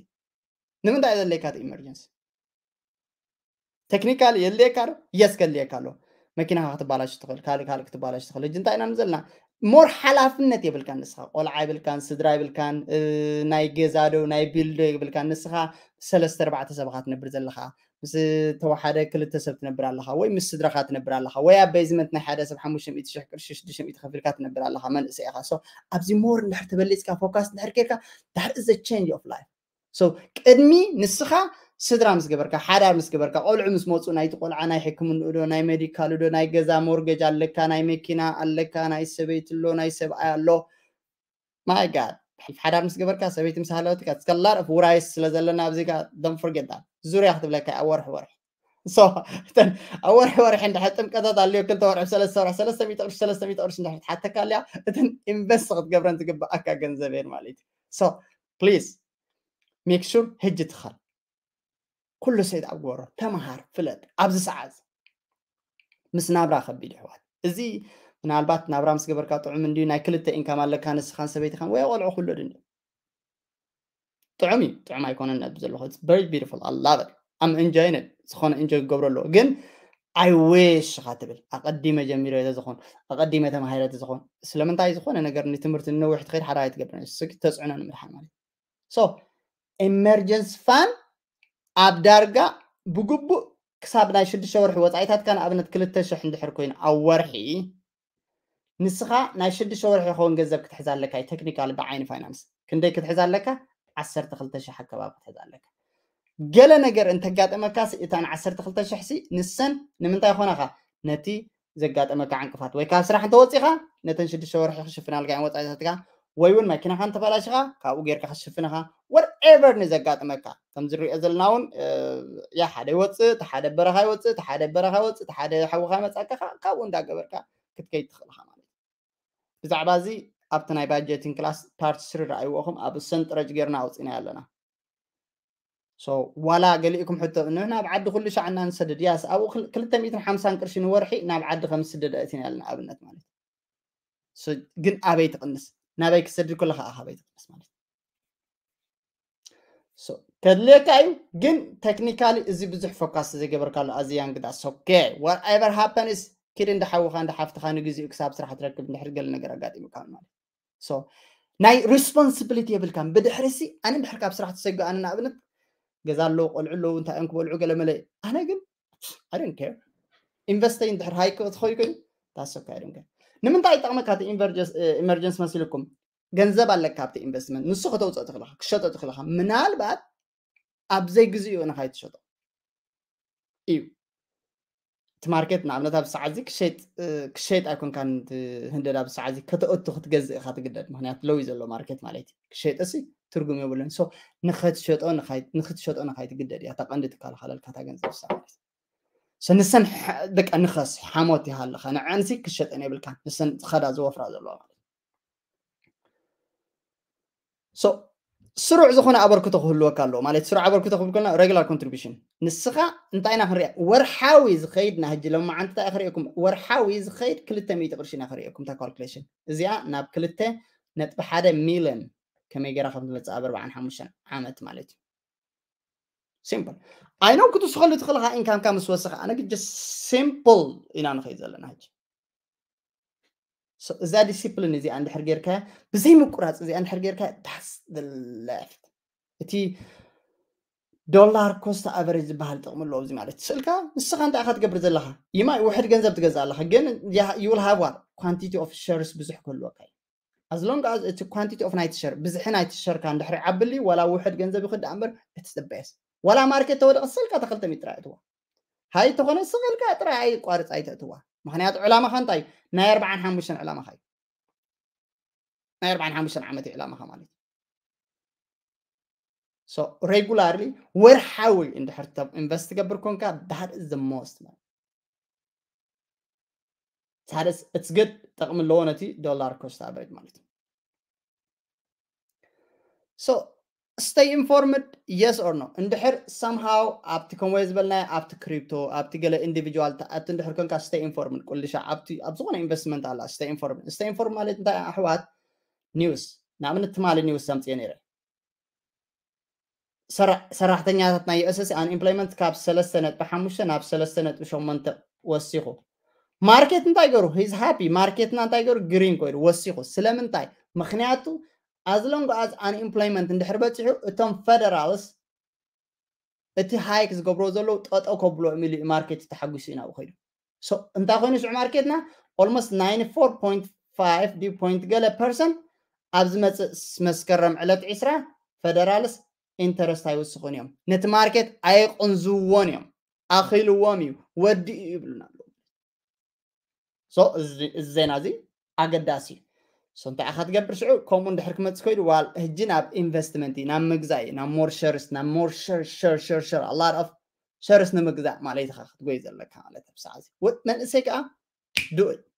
ንምንታይ ዘድለየካ ኢመርጀንሲ ቴክኒካል የድልየካ ዶ የስ ከድልየካ ኣለዎ መኪና ክትባላሽ ትኽእል ካልእ ካልእ ክትባላሽ ትኽእል እጂ እንታይ ኢና ንዘለና ሞር ሓላፍነት የብልካን ንስኻ ቆልዓ የብልካን ስድራ የብልካን ናይ ገዛዶ ናይ ቢልዶ የብልካን ንስኻ ሰለስተ ኣርባዕተ ሰብካ ትነብር ዘለካ ምስ ተወሓደ ክልተ ሰብ ትነብር ኣለካ ወይ ምስ ስድራካ ትነብር ኣለካ ወይ ኣብ ቤዝመንት ናይ ሓደ ሰብ ሓሙሽተ ሚእቲ ሽሕ ቅርሺ ሽዱሽተ ሚእቲ ከፊልካ ትነብር ኣለካ መንእሰ ኢኻ ሶ ኣብዚ ሞር እንድሕር ተበሊፅካ ፎካስ እንድሕር ጌርካ ዳሕር ዘ ቸንጅ ኦፍ ላይፍ ሶ ቅድሚ ንስኻ ስድራ ምስ ገበርካ ሓዳር ምስ ገበርካ ቆልዑ ምስ መፁ ናይቲ ቆልዓ ናይ ሕክምንኡ ዶ ናይ ሜዲካል ዶ ናይ ገዛ ሞርጌጅ ኣለካ ናይ መኪና ኣለካ ናይ ሰበይቲ ኣሎ ናይ ሰብኣይ ኣሎ ማይ ጋድ ሓዳር ምስ ገበርካ ሰበይቲ ምስ ሃለወትካ ስከላር ውራይስ ስለ ዘለና ኣብዚ ጋ ዶን ፎርጌት ዙርያ ክትብለካ ኣብ ወርሒ ወርሒ እተን ኣብ ወርሒ ወርሒ እንድሕር ጥምቀታት ኣለዮ ክልተ ወርሒ ሰለስተ ወርሒ ሰለስተ ሚእቲ ቅርሺ ሰለስተ ሚእቲ ቅርሺ እንድሕር ትሓተካ ኣለያ እተን ኢንቨስት ክትገብረን ዝግባኣካ ገንዘብ እየን ማለት እዩ ሶ ፕሊዝ ሜክ ሹር ሕጂ ትኸል ኩሉ ሰብ ተኣጎሮ ተምሃር ፍለጥ ኣብዚ ሰዓዝ ምስ ናብራ ከቢድ ኣሕዋት እዚ ምናልባት ናብራ ምስ ገበርካ ጥዑም እንድዩ ናይ ክልተ ኢንካም ኣለካ ንስኻን ሰበይትኻን ወይ ቆልዑ ኩሉ ድንዩ ጥዑም እዩ ጥዑም ኣይኮነን ነብ ዘለኹ ቨሪ ቢርፉል ኣላበ ኣም እንጆይን ዝኾነ እንጆይ ክገብሮ ኣለዎ ግን ኣይዌሽ ኻ ትብል ኣቐዲመ ጀሚሮ ተ ዝኾን ኣቐዲመ ተማሂረ ተ ዝኾን ስለምንታይ ዝኾነ ነገር ንትምህርቲ ንነዊሕ ትኸይድ ሓደ ኣይትገብር ተፅዕኖ ንምድሓን ማለት እዩ ሶ ኤመርጀንስ ፋን ኣብ ዳርጋ ብግቡእ ክሳብ ናይ ሽዱሽተ ወርሒ ወፃኢታትካ ንኣብነት ክልተ ሽሕ እንድሕር ኮይኑ ኣብ ወርሒ ንስኻ ናይ ሽዱሽተ ወርሒ ይኸውን ገንዘብ ክትሕዝ ኣለካ እዩ ቴክኒካል ብዓይኒ ፋይናንስ ክንደይ ክትሕዝ ኣለካ ዓሰርተ ክልተ ሽሕ ኣከባቢ ክትሕዝ ኣለካ ገለ ነገር እንተጋጠመካስ እታን ዓሰርተ ክልተ ሽሕ ሲ ንሰን ንምንታይ ይኮናኻ ነቲ ዘጋጠመካ ዕንቅፋት ወይ ካብ ስራሕ እንተወፂኻ ነተን ሽዱሽተ ወርሒ ክሽፍናልካ ወፃኢታትካ ويون ما كنا خان تبلاش خا كاو غير كحشفنا خا whatever نزقات مكا كم زر يزل ناون يا حدا يوتس تحدا برا خا يوتس تحدا برا خا يوتس تحدا حو خا متسك خا كاو ندا قبر كا كت كي تدخل خا مالي بزعبازي أبتناي بادجيتين كلاس بارت سر رأي وهم أب سنت رج غير ناوت إني علنا so ولا قليكم حتى إنه هنا بعد كل شيء عنا نسدد ياس أو كل كل تميت حمسان كرشين ورحي نا بعد خمس سدد أتين علنا أبنت مالي so جن أبيت قنص ናበይ ክሰድድ ከለካ ኣኻ በይትቅደስ ማለት ተድልየካ እዩ ግን ቴክኒካሊ እዚ ብዙሕ ፎካስ ዘይገበርካሉ ኣዝያን ግዳ ሶኬ ወርኤቨር ሃፐንስ ኪድ እንዳሓውካ እንዳሓፍትካ ንግዚኡ ክሳብ ስራሕ ትረክብ እንድሕር ገለ ነገር ኣጋጢሙካ ማለት ሶ ናይ ሪስፖንሲቢሊቲ የብልካን ብድሕሪ ሲ ኣነ ድሕር ካብ ስራሕ ተሰጊ ኣነ ንኣብነት ገዛ ኣለዉ ቆልዑ ኣለዉ እንታይ እዮም ክበልዑ ገለ መለየ ኣነ ግን ኣይደን ኬር ኢንቨስተይ እንድሕር ሃይ ክኸዩ ኮይኑ ታሶካ ኣይደን ኬር نمنتاي تعمق هذا إمبرجس إمبرجنس ما سيلكم جنزب على كابت إنفستمنت نسخة توزع تخلها كشطة تخلها من على بعد أبزي جزء يو نهاية شطة إيو تماركت نعم نتاب سعزي كشيت كشيت أكون كان هندر أب سعزي كتأت تخت جزء خاطر جدا ما هنيات لويز اللو ماركت مالتي كشيت أسي ترجمة بولن سو نخت شطة نهاية نخت شطة نهاية جدا يا تقندت كارخال الكتاب جنزب سعزي سنسن دك نخس حموتي هال خنا عنسي كشت أنا بالكان نسن خدا زوفر هذا الله so سرع زخنا عبر كتب كل وكان له مالت سرع عبر كتب كل كنا regular contribution نسخة أنت أنا خري ورحاوي زخيد نهج لو ما عندك آخريكم ورحاوي زخيد كل التمية تقرشين آخريكم تا calculation زيا ناب كلته نتبح هذا ميلن كم يجرى خمسة عبر بعد حمشان عامة مالتي simple ኣይኖም ክትስኸሉ ትኽእል ከዓ ኢንካምካ ምስ ወስኽ ኣነ ግን ጀስ ሲምፕል ኢና ንኸይድ ዘለና ሕጂ እዛ ዲስፕሊን እዚኣ እንድሕር ጌርካ ብዘይ ምቁራፅ እዚኣ እንድሕር ጌርካ ታስ ለፍት እቲ ዶላር ኮስት ኣቨሬጅ ዝበሃል ጥቕሚ ኣለዎ እዚ ማለት ስእልካ ንስኻ እንታይ ኢኻ ትገብር ዘለኻ ይማይ ውሕድ ገንዘብ ትገዛእ ኣለኻ ግን ዩል ሃብ ዋት ኳንቲቲ ኦፍ ሸርስ ብዙሕ ክህልወካ እዩ as long as እቲ ኳንቲቲ ኦፍ ናይቲ ሸር ብዝሒ ናይቲ ሸርካ እንድሕር ይዓብሊ ዋላ ውሕድ ገንዘብ ይክዳእ እምበር ኢትስ ደ ቤስት ولا ماركت ወደ እሰልካ ተክልተሚጥራ እትዋ ሃይ ተኾነ ስቕልካ ጥራይ ኣይ ቋርፅ ኣይትእትዋ ምክንያቱ ዕላማኻ እንታይ ናይ 45 ዕላማኻ እዩ ናይ 45 ዓመት እዩ ዕላማኻ ማለት እዩ ሬጉላርሊ ወርሓዊ እንድሕር ኢንቨስት ትገብር ኮንካ ዳት ኢዝ ዘ ሞስት ማለት ሳደስ እትስ ግድ ጥቕሚ ኣለዎ ነቲ ዶላር ኮስት ኣቨሬጅ ማለት እዩ stay informed yes or no እንድሕር somehow ኣብቲ ከምወይ ዝበልናይ ኣብቲ ክሪፕቶ ኣብቲ ገለ ኢንዲቪድዋል ኣብቲ እንድሕር ኮንካ stay informed ቁልሻ ኣብቲ ኣብ ዝኾነ ኢንቨስትመንት ኣላ stay informed stay informed ማለት እንታይ ኣሕዋት ኒውስ ንኣብነት ትማሊ ኒውስ ሰምፅየ ነይረ ሰራሕተኛታት ናይ ዩኤስኤስ ኣንኢምፕሎይመንት ካብ 3 ነጥቢ 5 ናብ 3 ነጥቢ 8 ወሲኹ ማርኬት እንታይ ገይሩ ሂዝ ሃፒ ማርኬትና እንታይ ገይሩ ግሪን ኮይኑ ወሲኹ ስለምንታይ ምክንያቱ as long as unemployment እንድሕር በፂሑ እቶም ፌደራልስ እቲ ሃይክ ዝገብሮ ዘለዉ ጠጠው ከብሎ የሚሉ እዩ ማርኬት ተሓጒሱ እዩ ናብኡ ኮይኑ እንታይ ኮይኑ ሽዑ ማርኬትና ኦልሞስት 94.5 ዲ ፖንት ገለ ፐርሰንት ኣብ ዝመፅእ መስከረም ዕለት 20 ፌደራልስ ኢንተረስት ኣይወስኹን እዮም ነቲ ማርኬት ኣይቕንዝዎን እዮም ኣኺልዎም እዩ ወዲኡ ይብሉና ኣለዉ እዚ ዜና እዚ ኣገዳሲ እዩ سنتا اخذ جبر شعو كومون دحر كمت سكويد وال هجين اب انفستمنتي نام مقزاي نام مور شرس نام مور شر شر شر شر a lot of شرس نام مقزاي ما ليت خاخت قويز اللي كان على تبسا عزي وات من اسيك اه دو ات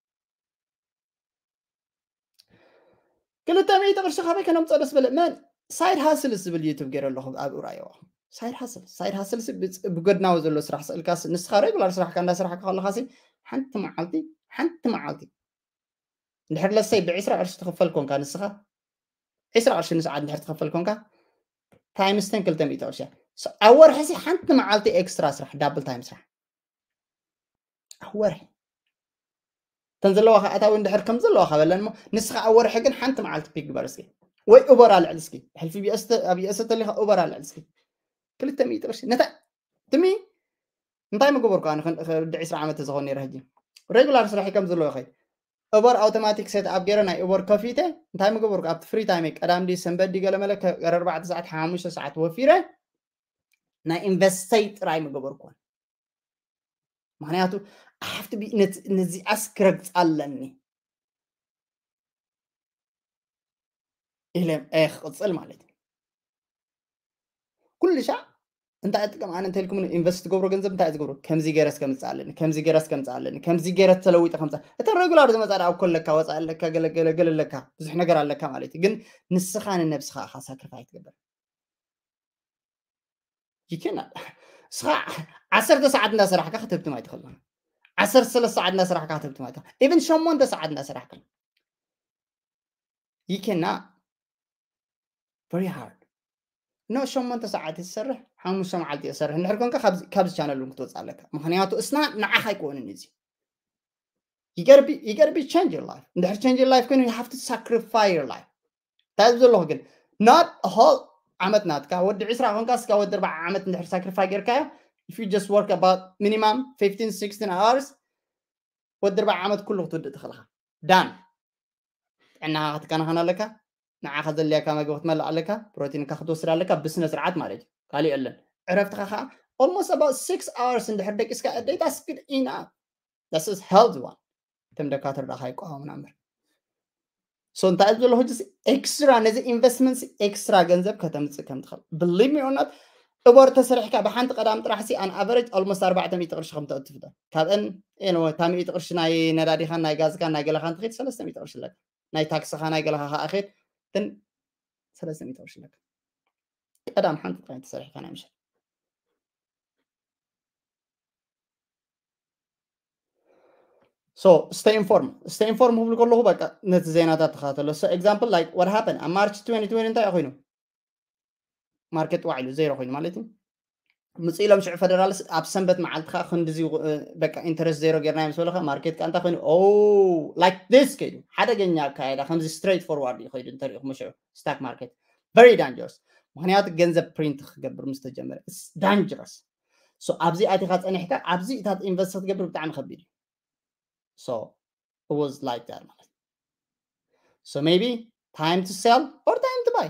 كل التامي يتغر شخابي كان امتصاد اسبل من سايد هاسل اسبل يوتيوب جير الله خب ابو رايوا سايد هاسل سايد هاسل بقد ناوز اللو سرح سألكاس نسخاري بلار سرح كان لا سرح كخال لخاسي حنت معالتي حنت معالتي نحر لسي بعسرة عرش تخفل كونكا نسخة عسرة عرش نسخة عاد نحر تخفل كونكا تايم ستين كل تم إيتوشا أول حسي حنت معالتي إكسترا سرح دابل تايم سرح أول تنزلوا خا أتا وين دحر كم زلوا خا ولا نسخة أول حق حنت معالتي بيك بارسكي وي أوبر على العلسكي هل في بيأست بيأست اللي خا أوبر كل تم إيتوشا نتا تمي نتايم كوبر كان خن دعسرة عامة زغوني رهجي ريجولار سرح كم زلوا خي أبر أوتوماتيك سيت اب أبجرنا أبر كافيته تايم أبر اب فري تايمك أدام دي سنبت دي قال ملك أربعة ساعات حامش ساعات وفيرة نا إنفستيت رايم أبر كون معناته أحفت بي نت نزي أسكرب تألني إلهم إخ أتصل مالتي كل شيء እንታይ ጥቅም ኣነ እንተልኩም ኢንቨስት ዝገብሮ ገንዘብ እንታይ ዝገብሮ ከምዚ ገይረስ ከምፅእ ኣለኒ ከምዚ ገይረስ ከምፅእ ኣለኒ ከምዚ ገይረ ተለዊጠ ከምፅ እተ ሬጉላር ዝመፃ ኣብ ኮለካ ወፃእ ኣለካ ገለገለገለ ኣለካ ብዙሕ ነገር ኣለካ ማለት እዩ ግን ንስኻ ንነብስኻ ኢኻ ሳክሪፋይ ትገብር ይኬና ንስኻ ዓሰርተ ሰዓት እንዳሰራሕካ ክተብትማ ይትኽእልና ዓሰርተ ሰለስተ ሰዓት እንዳሰራሕካ ክተብትማ ይትኽእል ኢቨን ሸሞንተ ሰዓት እንዳሰራሕካ ይኬና ቨሪ ሃርድ نو شو من تسعات السر حمو سمع على السر نحركون كخب كخب شان اللون كتوز عليك مخنياتو اسنا نعها يكون نزي you gotta be you gotta be change your life نحر change your life كن you have to sacrifice your life تعرف زل هو كن not a whole عمت نات كه ود عسر هون كاس كه ود ربع عمت نحر sacrifice غير كه if you just work about minimum 15 16 hours ود ربع عمت كله تود تدخلها done أنا هتكن هنا لك ንዓኻ ዘድልየካ ምግቢ ክትመልእ ኣለካ ፕሮቲን ካ ክትወስድ ኣለካ ብስነ ስርዓት ማለት እዩ ካሊእ ኣለን ዕረፍትካ ከዓ almost about six hours እንድሕር ደቂስካ day that's good enough that's is healthy one እቶም ደካ ትረኣኻ ይቋወሙና እምበር ሶ እንታይ ዘሎ ሕጂ ኤክስትራ ነዚ ኢንቨስትመንት ኤክስትራ ገንዘብ ከተምፅእ ከም ትኽእል ብሊቭ ሚ ኦርናት እቦር ተሰሪሕካ ብሓንቲ ቀዳም ጥራሕሲ ኣን ኣቨረጅ ኣልሞስት 400 ቅርሺ ከም ትእትፍ ዶ ካብአን እታ 100 ቅርሺ ናይ ነዳዲኻን ናይ ጋዝካን ናይ ገለኻን ትኸይድ 300 ቅርሺ ኣለካ ናይ ታክስኻ ናይ ገለኻ ከዓ ኸይድ ግን ስለዚ ምእታው ሽለካ ቀዳም ሓንቲ ጥራይ ተሰሪሕካ ናይ ምሸል So stay informed. Stay informed ብብል ከለኹ በቃ ነቲ ዜናታት ተኸታተሎ ኤግዛምፕል ላይክ ዋት ሃፐን ኣብ ማርች 2020 እንታይ ኮይኑ ማርኬት ዋዕሉ ዘይሮ ኮይኑ ማለት እዩ مፅኢ ኢሎም ሽዑ ፈደራልስ ኣብ ሰንበት መዓልትካ ክንዲዚ በቃ ኢንተረስት ዘይሮ ጌርና ምስበለካ ማርኬትካ እንታ ኮይኑ ኦ ላይክ ዲስ ከይዱ ሓደገኛ ኣካየዳ ከምዚ ስትሬት ፎርዋርድ እዩ ከይዱ እንተሪኢኹም ሽዑ ስታክ ማርኬት ቨሪ ዳንጀረስ ምክንያቱ ገንዘብ ፕሪንት ክገብር ምስ ተጀመረ ዳንጀረስ ኣብዚ ኣቲካ ፀኒሕካ ኣብዚ እታት ኢንቨስት ክትገብር ብጣዕሚ ከቢድ እዩ ዋዝ ላይክ ዳት ማለት ሶ ሜቢ ታይም ቱ ሴል ኦር ታይም ቱ ባይ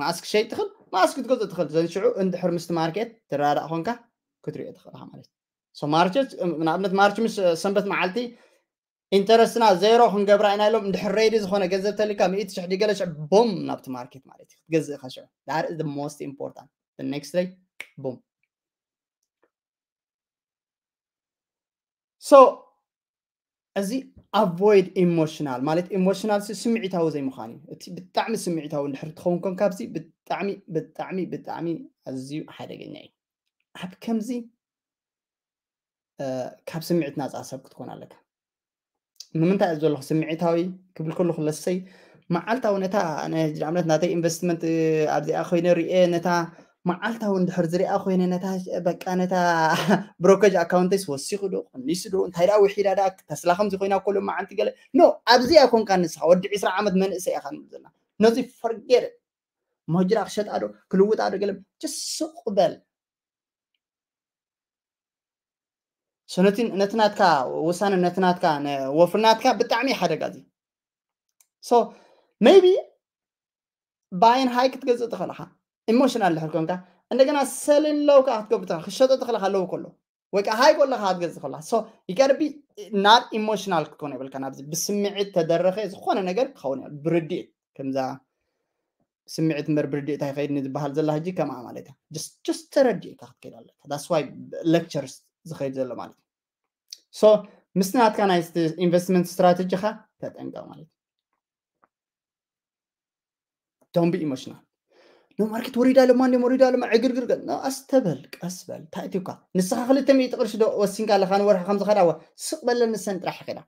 መዓስ ክሸይጥ ትኽእል ماسك تقول تدخل زين شعو عند حرمست ماركت ترى لا هونكا كتري ادخلها مالي سو ماركت من ابنة مارش مش سنبت معلتي انترستنا زيرو هون قبل انا لهم عند حريدي زخونا قزت لك 100 شحدي قال بوم نابت ماركت مالي قز خشعو ذات از ذا موست امبورتانت ذا نيكست داي بوم سو ازي ኣቮይድ ኢሞሽናል ማለት ኢሞሽናል ስምዒታዊ ዘይምዃን እዩ እቲ ብጣዕሚ ስምዒታዊ እንድሕር ትኸውን ኮን ካብዚ ብጣዕሚ ብጣዕሚ ብጣዕሚ ኣዝዩ ሓደገኛ እዩ ኣብ ከምዚ ካብ ስምዒት ናፃ ሰብ ክትኮን ኣለካ ንምንታይ እዩ ዘለኹ ስምዒታዊ ክብል ከለኹ ለሰይ መዓልታዊ ነታ ናይ ናተይ ኢንቨስትመንት ኣብዚኣ ኮይነ ርአ ነታ መዓልታውን ድሕር ዝሪኣ ኮይነ ነታ በቃ ነታ ብሮከጅ ኣካውንተይስ ወሲኹ ዶ ቀኒሱ ዶ እንታይ ዳ ውሒዳ ዳ ተስላ ከምዚ ኮይና ከሎ መዓንቲ ገለ ኖ ኣብዚ ኣይኮንካ ንስኻ ወዲ 20 ዓመት መንእሰይ ኢኻ ንብል ዘለና ነዚ ፈርጌር መጅራ ክሸጣ ዶ ክልውጣ ዶ ገለ ጭስቕ በል ሰነቲ ነትናትካ ውሳነ ነትናትካ ወፍርናትካ ብጣዕሚ ሓደጋ እዚ ሶ ሜይቢ ባይን ሃይ ክትገዝእ ትኽእልኻ ኢሞሽናል ድሕር ኮንካ እንደገና ሰልለውካ ክትገብቶ ክሸጦ ትኽእለካ ኣለው ከሎ ወይ ከዓ ሃይ ኮለካ ክትገዝእ ከላ ሶ ይቀርቢ ናብ ኢሞሽናል ክኮነ የብልካ ናብዚ ብስምዒት ተደረኸ ዝኮነ ነገር ክኸውን እ ብርድእ ከምዛ ስምዒት እምበር ብርድእታ ይኸይድ ንዝበሃል ዘላ ሕጂ ከምኣ ማለት እያ ጀስ ተረዲእካ ክትከይድ ኣለካ ዳስ ዋይ ሌክቸርስ ዝኸይድ ዘሎ ማለት እዩ ሶ ምስ ናትካ ናይ ኢንቨስትመንት ስትራቴጂካ ተጠንቀቕ ማለት እዩ ዶንቢ ኢሞሽናል ንማርኬት ወሪዳ ለማን ወሪዳ ለማ ዕግርግር ኣስተበል ቀስ በል እንታይ እትብካ ንስኻ ክልተ ሚኢቲ ቅርሺ ዶ ወሲንካ ኣለኻ ንወርሒ ከምዝኸዳወ ስቕ በለን ንሰን ጥራሕ ክዳ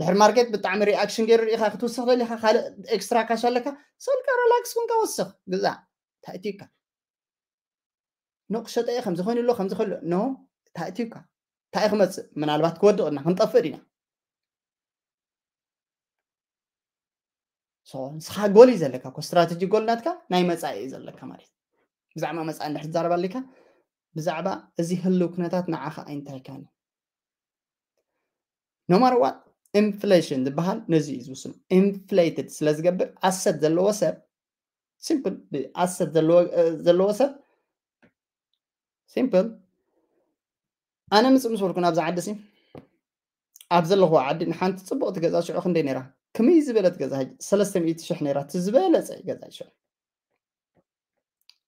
ድሕሪ ማርኬት ብጣዕሚ ሪኣክሽን ገይሩ ርኢኻ ክትውስኽ ደሊኻ ካልእ ኤክስትራ ካሽ ኣለካ ሰልካ ሪላክስ ኮንካ ወስኽ ግዛእ እንታይ እትብካ ንቕሸጠ ከምዚ ኮይኑ ኣሎ ከምዚ ከሎ ኖ እንታይ እትብካ እንታይ ክመፅእ ምናልባት ክወድቕና ክንጠፍእ ድና ንስኻ ጎል እዩ ዘለካ እኮ ስትራተጂ ጎል ናትካ ናይ መፃኢ እዩ ዘለካ ማለት ብዛዕባ መፃኢ እንድሕር ትዛረባ ኣለካ ብዛዕባ እዚ ህልው ኩነታት ንዓኸ ኣይንታይካኒ ኖማርዋት ኢንፍሌሽን ዝበሃል ነዚ እዩ ዝውስኑ ኢንፍሌትድ ስለ ዝገብር ኣሰት ዘለዎ ሰብ ሲምፕል ብኣሰት ዘለዎ ሰብ ሲምፕል ኣነ ምፅእ ምስ በልኩ ናብዛ ዓዲ ሲ ኣብ ዘለኹዎ ዓዲ ንሓንቲ ፅቡቕቲ ገዛ ሽዑ ክንደይ ነራ كمي زبالت قزا هاج سلستم ايت شحني رات زبالت قزا شو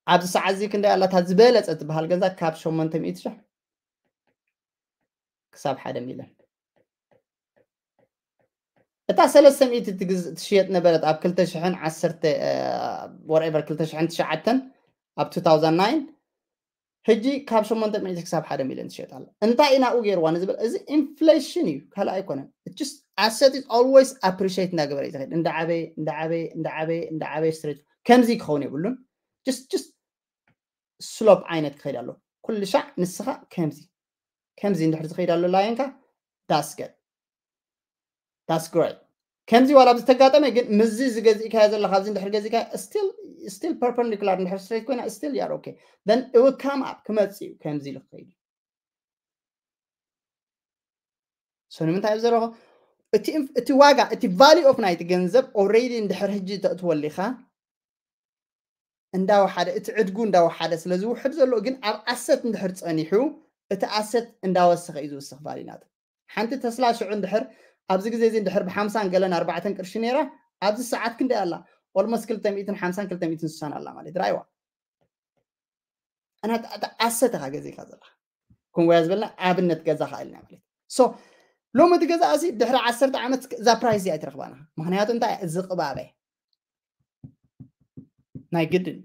عبد سعزي كندي الله تا زبالت اتبهال قزا كاب شو منتم ايت شح كساب حدا ميلا اتا سلستم ايت تقز تشيت نبالت اب كلتا شحن عسرت اه وريبر كلتا شحن تشعتن اب 2009 ሕጂ ካብ 8 ሚዕቲ ክሳብ ሓደ ሚሊዮን ትሸጥ ኣላ እንታይ ኢና ኡ ገይርዋ ንዝብል እዚ ኢንፍሌሽን እዩ ካልእ ኣይኮነን እችስ ኣሰት ኢዝ ኣልወይስ ኣፕሪሽት እናገበረ እዩ ዝኸድ እንዳ እንዳዓበየ እንዳ እንዳዓበየ ስትሬት ከምዚ ክኸውን የብሉን ስ ስሎፕ ዓይነት ክኸይድ ኣሎ ኩሉ ሻዕ ንስኻ ከምዚ ከምዚ እንድሕር ዝኸይድ ኣሎ ላየንካ ዳስገ ዳስ ግሬት كمزي ولا بستقاطم يقول مزي زي كا هذا اللي خازين دحر زي كا still still perpendicular نحر straight كوينا still يار okay then it will come up كمزي كمزي لخيل so نمت هاي بزرها اتي اتي واقع اتي value of night جنزب already ندحر هجي تأتولي خا انداو حدا اتي عدقون داو حدا سلزو حبزو اللو اقين ار asset ندحر تسانيحو اتي asset انداو السخ ايزو السخ بالينات حانتي تسلاشو عندحر ኣብዚ ግዜ እዚ እንድሕር ብሓምሳን ገለን ኣርባዕተን ቅርሺ ነይራ ኣብዚ ሰዓት ክንደይ ኣላ ኦልሞስ ክልተ ሚእትን ሓምሳን ክልተ ሚእትን ስሳን ኣላ ማለት ረኣይዋ ዓሰተ ካ ገዜ ኢካ ዘለካ ክንወያ ዝበልና ኣብነት ገዛ ክኣልና ማለት ሶ ሎሚ እቲ ገዛ እዚ ድሕሪ ዓሰርተ ዓመት እዛ ፕራይስ እዚኣ ይትረክባና ምክንያቱ እንታይ እዚ ቅባበ ናይ ግድን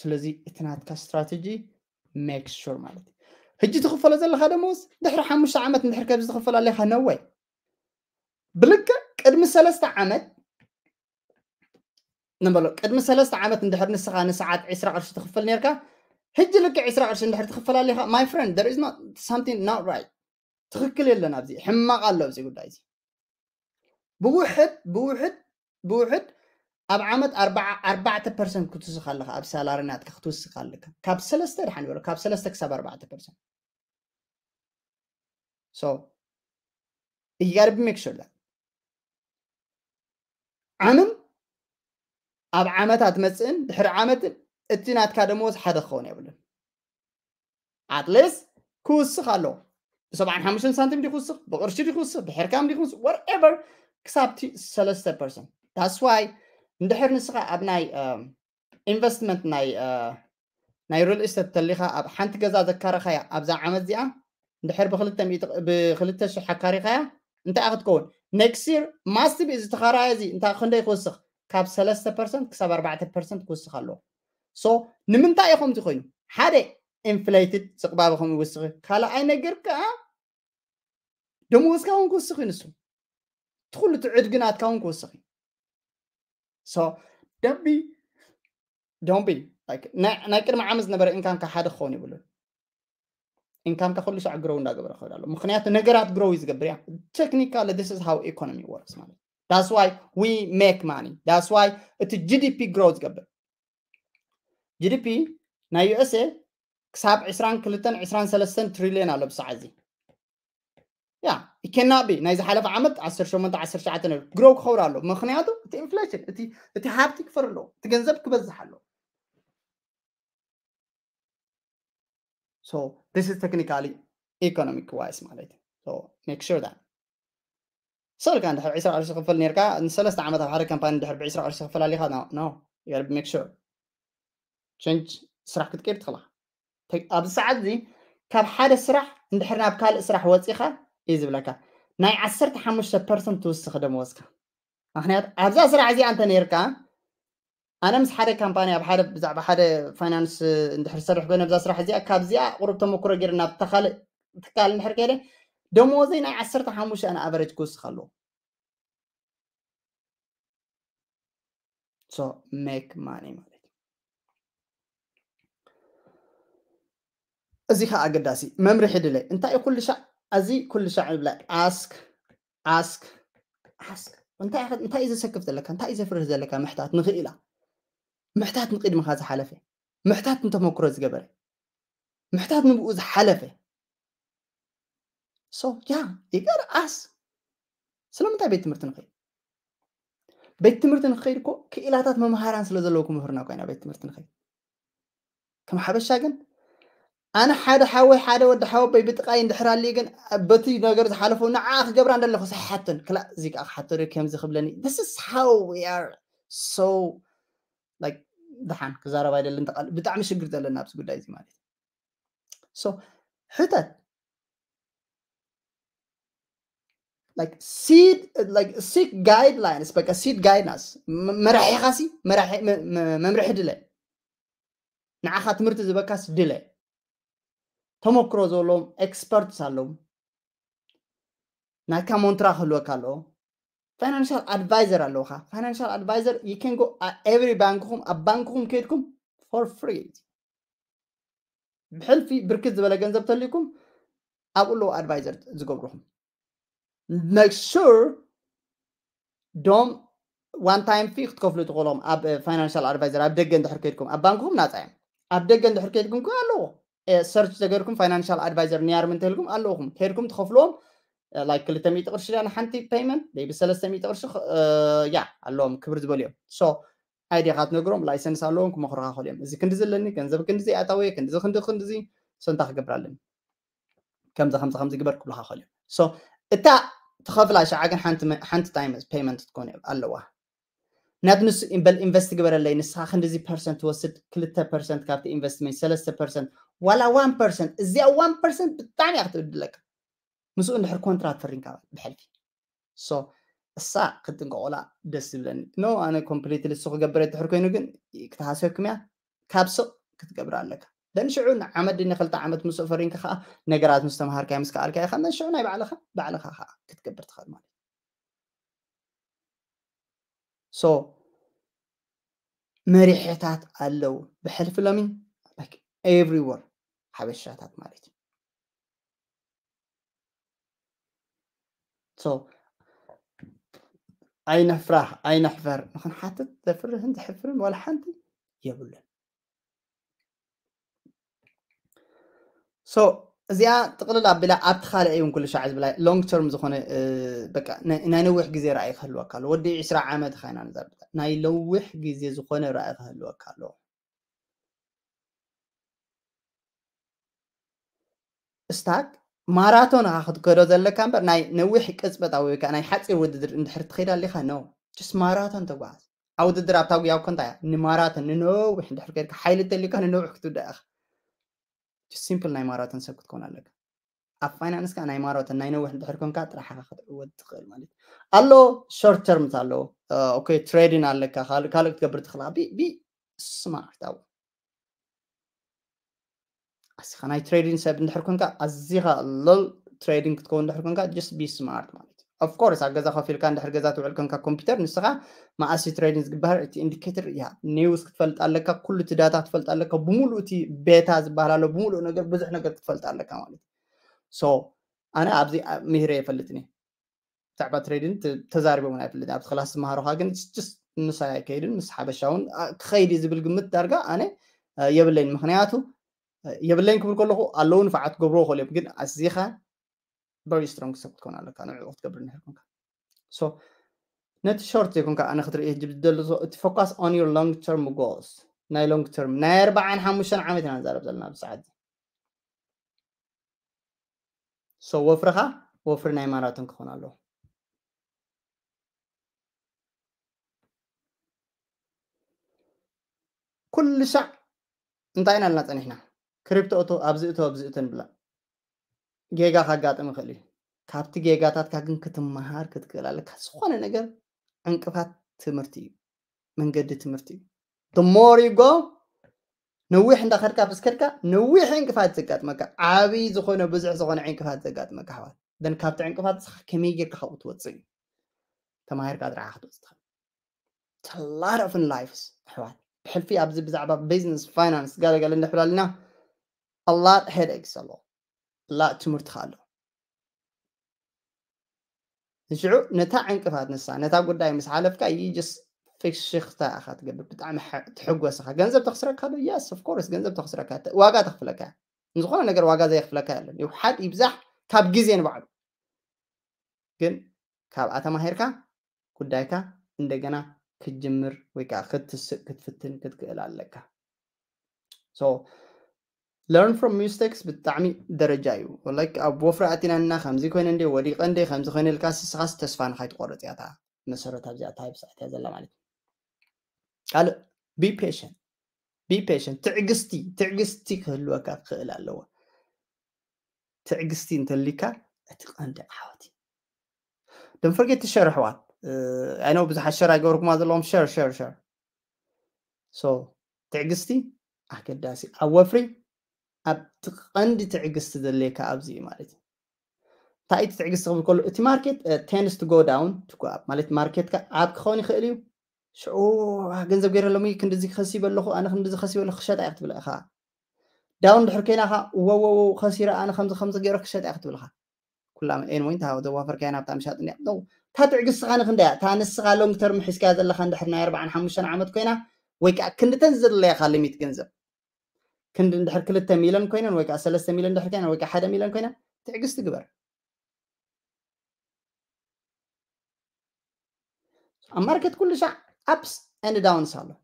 ስለዚ እቲ ናትካ ስትራቴጂ ሜክ ሹር ማለት እዩ هجي تخفله زل هذا موس دحر حمش عمت دحر كذا تخفله عليها نوي بلكة قد مسلاست عمت نمبر قد مسلاست عمت دحر نسعة نسعة عشرة عشرة تخفل نيركا حجي لك عشرة عشرة دحر تخفله عليها my friend there is not something not right تخكل يلا نبزي حما قال له زي قدايزي بوحد بوحد بوحد أب عمد أربعة أربعة برسنت كتوس خلقها أب سالارنات كتوس خلقها كاب سلستر حنقول كاب أربعة برسنت So you gotta make sure that. ዓመም ኣብ ዓመታት መፅእን ድሕሪ ዓመትን እቲ ናትካ ደመወዝ ሓደ ክኸውን የብሉን ኣትሌስ ክውስኽ ኣለዎ ብ75 ሳንቲም ዲ ክውስኽ ብቅርሺ ዲ ክውስኽ ብሕርካም ዲ ክውስኽ ወርኤቨር ክሳብቲ 3 ፐርሰንት ዳስ ዋይ እንድሕር ንስኻ ኣብ ናይ ኢንቨስትመንት ናይ ሪል ኤስተት ተሊኻ ኣብ ሓንቲ ገዛ ዘካረኻያ ኣብዛ ዓመት እዚኣ እንድሕር ብክልተ ብክልተ ሽሕ ኣካሪኻያ እንታይ ክትከውን ኔክስት የር ማስቲ ብኢ ዝተኻራያ እዚ እንታይ ክንደይ ክወስኽ ካብ ሰለስተ ፐርሰንት ክሳብ ኣርባዕተ ፐርሰንት ክውስኽ ኣለዎ ሶ ንምንታይ እዩ ከምዚ ኮይኑ ሓደ ኢንፍሌትድ ፅቕባቢ ከም ይውስኽ እዩ ካልኣይ ነገር ከዓ ደመወዝካ እውን ክውስኽ እዩ ንሱ ትኩሉ እቲ ዕድግናትካ እውን ክውስኽ እዩ ሶ ደቢ ዶንቢ ናይ ቅድሚ ዓመት ዝነበረ ኢንካምካ ሓደ ክኸውን ይብሉን income تخلص على grow ناقبر خلاله مخنيات نقرات grow is قبر يعني technically this is how economy works man that's why we make money that's why it GDP grows قبر GDP نا USA كساب عسران كلتن عسران سلسن تريليون على بسعزي يا it cannot be نايز حلف عمد عسر شو منت عسر شعتنا grow خوراله مخنياته it inflation it it حابتك فرلو تجنزبك بزحله So this is technically economic wise معناتها. So make sure that. صار كان دحر 10 10 قفل نيركا نسلا استعملتها بحر كامبان دحر 10 10 قفل اللي خدنا نو يا رب ميك شور change ስራሕ ክትቀይር ትኽእላ ኣብዚ ሰዓት እዚ ካብ ሓደ ስራሕ እንድሕር ናብ ካልእ ስራሕ ወፂኻ እዩ ዝብለካ ናይ 15 ፐርሰንት ትውስኽ ደመወዝካ ምክንያቱ ኣብዛ ስራሕ እዚኣ እንተ ነርካ ኣነ ምስ ሓደ ካምፓንያ ብሓደ ብዛዕባ ሓደ ፋይናንስ እንድሕር ዝሰርሕ ኮይነ ብዛ ስራሕ እዚኣ ካብዚኣ ቁሩብ ተመክሮ ገይረ ናብ ተካልእ ትካል እንድሕር ከይደ ደሞዘይ ናይ ዓሰርተ ሓሙሽተ ኣነ ኣቨሬጅ ክውስኽ ኣለዎ ሶ ሜክ ማኒ ማለት እዩ እዚ ከዓ ኣገዳሲ መምርሒ ድለይ እንታይ እዩ ኩሉ ሻዕ እዚ ኩሉ ሻዕ ይብላይ ኣስክ ኣስክ ኣስክ እንታይ እዩ ዝሰክፍ ዘለካ እንታይ እዩ ዘፍርህ ዘለካ ምሕታት ንኽእል ኢላ ምሕታት ንቅድሚኻ ዝሓለፈ ምሕታት ንተመክሮ ዝገበረ ምሕታት ንብኡ ዝሓለፈ ሶ ያ ይገር ኣስ ስለምንታይ ቤት ትምህርቲ ንኸይድ ቤት ትምህርቲ ንክኸይድ ኮ ክኢላታት መምሃራን ስለ ዘለዎ ክምህርና ኮይና ቤት ትምህርቲ ንኸይድ ከም ሓበሻ ግን ኣነ ሓደ ሓወይ ሓደ ወዲ ሓወበይ ብጥቃይ እንድሕራልዩ ግን በቲ ነገር ዝሓለፈ ንዓ ክገብራ እንደለኹ ሳሓትን ክላእ እዚ ከዓ ክሓቶ ከምዚ ክብለኒ ስ ሃው ር ሶ ድሓን ክዛረባ የደለን ጠቃል ብጣዕሚ ሽግርቲ ኣለና ኣብዚ ጉዳይ እዚ ማለት እዩ ሶ ሕተት like seed like seek guidelines በቃ seed guidance መራሒኻሲ መምርሒ ድለ ንዓኻ ትምህርቲ ዝበካስ ድለ ተመክሮ ዘለዎም ኤክስፐርትስ ኣለዎም ናትካ ሞንትራ ክህልወካ ኣለዎ ፋይናንሽል ኣድቫይዘር ኣለውካ ፋይናንሽል ኣድቫይዘር ዩ ከን ጎ ኤቨሪ ባንክኹም ኣብ ባንክኹም ከይድኩም ፎር ፍሪ ብሕልፊ ብርክት ዝበለ ገንዘብ ተልይኩም ኣብኡ ኣለዎ ኣድቫይዘር ዝገብርኩም make sure ዶም ዋን ታይም ፊ ክትከፍሉ ትኽእሎም ኣብ ፋይናንሽል ኣድቫይዘር ኣብ ደገ እንድሕር ከይድኩም ኣብ ባንክኹም ናፃ እዮም ኣብ ደገ እንድሕር ከይድኩም ከ ኣለዎ ሰርች ተገይርኩም ፋይናንሽል ኣድቫይዘር ንያርም እንተልኩም ኣለውኩም ከይድኩም ትኸፍልዎም like ಲಿ ತಮಿತ ቅርሺ ዳና ሓንቲ ፔይመንት ደይቢ ሰለስተ ሚኢቲ ቅርሺ ያ ኣለዎም ክብሪ ዝበሉ እዮም ሶ ኣይዲኻ ትነግሮም ላይሰንስ ኣለዎም ክመኽሩካ ክእሉ እዮም እዚ ክንዲ ዘለኒ ገንዘብ ክንዲዚ ኣታወየ ክንዲዚ ክንዲ ክንዲዚ ሶ እንታይ ክገብር ኣለኒ ከምዚ ከምዚ ከምዚ ግበር ክብልካ ክእሉ እዮም ሶ እታ ትኸፍላ ሸዓግን ሓንቲ ታይም ፔይመንት ትኮን ኣለዋ ናት ንሱ በል ኢንቨስት ግበረለይ ንስኻ ክንዲዚ ፐርሰንት ትወስድ ክልተ ፐርሰንት ካብቲ ኢንቨስትመንት ሰለስተ ፐርሰንት ዋላ ዋን ፐርሰንት እዚኣ ዋን ፐርሰንት ብጣዕሚ እያ ክትብድለካ ምስኡ እንድሕር ኮንትራት ፈሪንካ ብሕልፊ ሶ እሳ ክትጥንቀቆላ ደስ ዝብለኒ ኖ ኣነ ኮምፕሊት ልሱ ክገብረ ትሕር ኮይኑ ግን ክትሃሰብኩም እያ ካብ ስቕ ክትገብር ኣለካ ደን ሽዑ ንዓመድ ንክልተ ዓመት ምስኡ ፈሪንካ ከዓ ነገራት ምስ ተምሃርካ ምስ ከኣልካ ኢኻ ደን ሽዑ ናይ ባዕልኻ ባዕልኻ ከዓ ክትገብር ትኽእል ማለት ሶ መሪሕታት ኣለው ብሕልፊ ሎሚ ኤቭሪ ወር ሓበሻታት ማለት እዩ so ayna frah ayna xfer maxan xaatad dafarahanda xefran wala xanti የብለን ሶ እዚኣ ጥቕልል ኣቢላ ኣብቲ ካልእ እውን ኩሉ ሻዕ ዝብላ ሎንግ ተርም ዝኾነ በቃ ናይ ነዊሕ ግዜ ራእይ ክህልወካ ኣሎ ወዲ 20 ዓመት ካ ኢና ንዛርብታ ናይ ለዊሕ ግዜ ዝኾነ ራእይ ክህልወካ ኣለዎ እስታክ ማራቶን ኢኻ ክትከዶ ዘለካ እምበር ናይ ነዊሕ ቅፅበታዊ ወይ ከዓ ናይ ሓፂር ውድድር እንድሕር ትኸይድ ኣለኻ ኖ ስ ማራቶን ተጓዓዝ ኣብ ውድድር ኣብታ ጉያ ኮ እንታይ ንማራቶን ንነዊሕ እንድሕር ከድካ ሓይሊ ተልዩካ ንነዊሕ ክትውዳእ ኢኻ ሲምፕል ናይ ማራቶን ሰብ ክትኮን ኣለካ ኣብ ፋይናንስካ ናይ ማራቶን ናይ ነዊሕ እንድሕር ኮንካ ጥራሕኻ ክትዕወት ትኽእል ማለት እዩ ኣሎ ሾርት ተርምት ኣለዎ ኦኬ ትሬድን ኣለካ ካልእ ካልእ ክትገብር ትኽእል ቢ ስማርት ኣብኡ ዓሲኻ ናይ ትሬዲንግ ሰብ እንድሕር ኮንካ ኣዝኻ ሎል ትሬዲንግ ክትከውን እንድሕር ኮንካ ጀስት ቢ ስማርት ማለት እዩ ኣፍኮርስ ኣብ ገዛ ኮፍ ኢልካ እንድሕር ገዛ ትውዕል ኮንካ ኮምፒተር ንስኻ መዓሲ ትሬዲንግ ዝግበሃል እቲ ኢንዲኬተር እያ ኒውስ ክትፈልጥ ኣለካ ኩሉ እቲ ዳታ ክትፈልጥ ኣለካ ብምሉእ እቲ ቤታ ዝበሃል ኣሎ ብምሉእ ነገር ብዙሕ ነገር ክትፈልጥ ኣለካ ማለት እዩ ሶ ኣነ ኣብዚ ምህረ የፈልጥን እየ ብዛዕባ ትሬድን ተዛሪቦ እውን ኣይፈልጥን ኣብቲ ክላስ ዝመሃሮካ ግን ስ ምሳይ ኣይከይድን ምስ ሓበሻ እውን ክኸይድ ዝብል ግምት ዳርጋ ኣነ የብለይን ምክንያቱ يبلين كبر كله اللون فعات قبره خلي بجد أزيخة very strong سبت كون على كان وقت قبل نحن كون so net short يكون كأنا خطر إيه جب دل focus on your long term goals ناي long term ناي أربعة عن حمشان عمتنا زارب زلنا بسعد so وفرها وفر ناي ماراتن كون الله كل شع انتهينا لنا تنحنا ክሪፕቶ እቶ ኣብ ዝእቶ ኣብ ዝእትን ብላ ጌጋ ካጋጥም ይኽእል እዩ ካብቲ ጌጋታትካ ግን ክትመሃር ክትክእል ኣለካ ዝኾነ ነገር ዕንቅፋት ትምህርቲ እዩ መንገዲ ትምህርቲ እዩ ዶሞር ዩ ጎ ነዊሕ እንዳኸድካ ብስከድካ ነዊሕ ዕንቅፋት ዘጋጥመካ ዓብይ ዝኾነ ብዙሕ ዝኾነ ዕንቅፋት ዘጋጥመካ ኣሕዋት ደን ካብቲ ዕንቅፋት ንስኻ ከመይ ጌርካ ካብኡ ትወፅእ እዩ ተማሂርካ ጥራሓ ክትወፅ ትኽእል ተላረፍን ላይፍስ ኣሕዋት ብሕልፊ ኣብዚ ብዛዕባ ቢዝነስ ፋይናንስ ጋለጋለ ንሕብላልና a lot headaches a lot a lot ትምህርቲ ካሎ ንሽዑ ነታ ዕንቅፋት ንሳ ነታ ጉዳይ ምስ ሓለፍካ ይጅስ ፍሽኽታ ኢኻ ትገብር ብጣዕሚ ትሕጎስ ኢኻ ገንዘብ ተኽስረካ ዶ ያስ ኦፍኮርስ ገንዘብ ተኽስረካ ዋጋ ተኽፍለካ ንዝኾነ ነገር ዋጋ ዘይኽፍለካ የለን ይሓድ ይብዛሕ ካብ ግዜ ንባዕሉ ግን ካብኣ ተማሂርካ ጉዳይካ እንደገና ክትጅምር ወይ ከዓ ክትስእ ክትፍትን ክትክእል ኣለካ learn from mistakes ብጣዕሚ ደረጃ እዩ like ኣብ ወፍሪ ኣቲና ና ከምዚ ኮይነ እንደ ወዲቐ እንደ ከምዚ ኮይነ ኢልካ ስስኻስ ተስፋ ንካይትቆርፅ እያታ መሰረት ኣብዚኣ ታይብሳዕት እያ ዘላ ማለት እዩ ካልእ ቢ ፔሽንት ቢ ፔሽንት ትዕግስቲ ትዕግስቲ ክህልወካ ክኽእል ኣለዎ ትዕግስቲ እንተልካ እቲ ቀንዲ ዓወት እዩ ዶን ፈርጌት ትሸር ኣሕዋት ኣይኖ ብዙሓት ሸር ኣይገበርኩማ ዘለዎም ሸር ሸር ሸር ትዕግስቲ ኣገዳሲ ኣብ ወፍሪ ኣብቲ ቀንዲ ትዕግስቲ ዘድልየካ ኣብዚ እዩ ማለት እዩ እንታይ እቲ ትዕግስቲ ክብል ከሎ እቲ ማርኬት ቴንስ ቱ ጎ ዳውን ማለት ማርኬትካ ኣብ ክኸውን ይኽእል እዩ ሽዑ ገንዘብ ገይረ ሎሚ ክንዲዚ ክኸሲብ ኣለኹ ኣነ ክንዲዚ ከሲብ ኣለኹ ክሸጣ ኢክ ትብል ኢኻ ዳውን ድሕር ኮይናኻ ወወወ ከሲረ ኣነ ከምዚ ከምዚ ገይረ ክሸጣ ኢክ ትብል ኢኻ ኩላ መን ወይ ዘዋፈርካያ ናብታ ምሻጥ እኒ እታ ትዕግስትኻ ንክንደያ እታ ንስኻ ሎንግ ተርም ሒዝካያ ዘለካ እንድሕር ናይ 45 ዓመት ኮይና ወይ ከዓ ክንድተን ዘድለየካ ሊሚት ገንዘብ كند ندحر كلتا ميلان كوينن ويكا سلسة ميلان ندحر كوينن ويكا حدا ميلان كوينن تعقس تقبر الماركت كل شيء ابس اند داونز هالو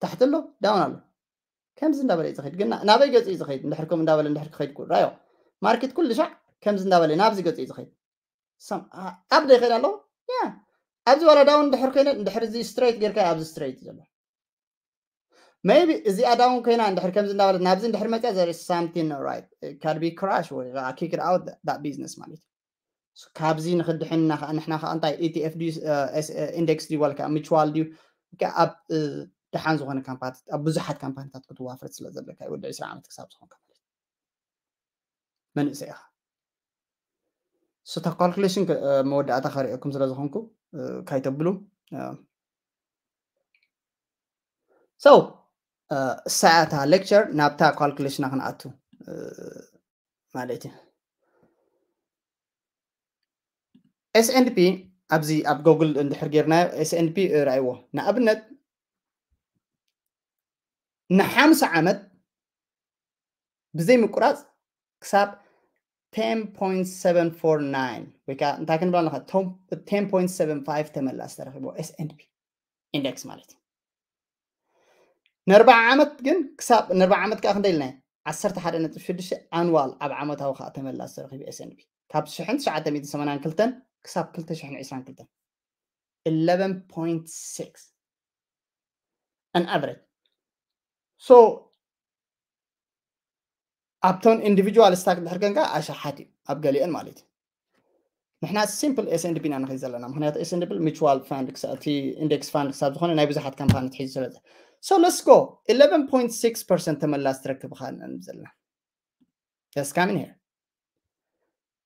تحت له داون هالو كم زين دابل يزخيد قلنا نابي قلت يزخيد ندحركم دابل ندحرك خيد كل رايو ماركت كل شيء كم زين دابل نابزي قلت يزخيد سم آه، ابدا يخيد هالو يا ابزي ولا داون ندحر كوينن ندحر زي ستريت غير كاي ابزي ستريت زلو maybe እዚኣ ዳውን ኮይና እንድሕር ከምዚ እናበለት ናብዚ እንድሕር መፅያ ዘር ሳምቲን ራይት ካድ ቢ ክራሽ ወይ ከዓ ኪክድ ኣውት ዳት ቢዝነስ ማለት እዩ ካብዚ ንክድሕንና ከዓ ንሕና ከዓ እንታይ ኢቲኤፍ ድዩ ኢንደክስ ድዩ ዋልከዓ ምችዋል ድዩ ኣብ ድሓን ዝኮነ ካምፓኒ ኣብ ብዙሓት ካምፓኒታት ክትዋፍረት ስለ ዘለካ ወዲ 20 ዓመት ክሳብ ዝኮንካ ማለት መንእሰይ ኢኻ ስታ ካልኩሌሽን መወዳእታ ከሪአኩም ስለ ዝኮንኩ ካይተብሉ so ሰዓታ ሌክቸር ናብታ ኳልኩሌሽና ክንኣቱ ማለት እዩ ኤስኤንፒ ኣብዚ ኣብ ጎግል እንድሕር ጌርናዮ ኤስኤንፒ ራእይዎ ንኣብነት ንሓምሳ ዓመት ብዘይ ምቁራፅ ክሳብ 10.749 ወይ ከዓ እንታይ ክንብል ኣለካ 10.75 ተመላሲ ተረኪቦ ኤስኤንፒ ኢንደክስ ማለት እዩ ንኣርባዓ ዓመት ግን ክሳብ ንኣርባዓ ዓመት ከዓ ክንደይ ኢልና ዓሰርተ ሓደ ነጥብ ሽዱሽተ ኣንዋል ኣብ ዓመታዊ ከዓ ተመላሲ ረኪቡ ኤስንቢ ካብ 1982 ክሳብ 2022 11.6 an average so ኣብተን ኢንዲቪድዋል ስታክ ድሕር ገንካ ኣሸሓት እዩ ኣብ ገሊአን ማለት እዩ ንሕና ሲምፕል ኤስንዲፒ ኢና ንክእል ዘለና ምክንያቱ ኤስንዲፕል ሚችዋል ፋንድ እቲ ኢንዴክስ ፋንድ ክሳብ ዝኾነ ናይ ብዙሓት ካምፓኒ ትሒዙ ስለዘ So let's go. 11.6% تم اللاس تركب خالنا نزلنا. come in here.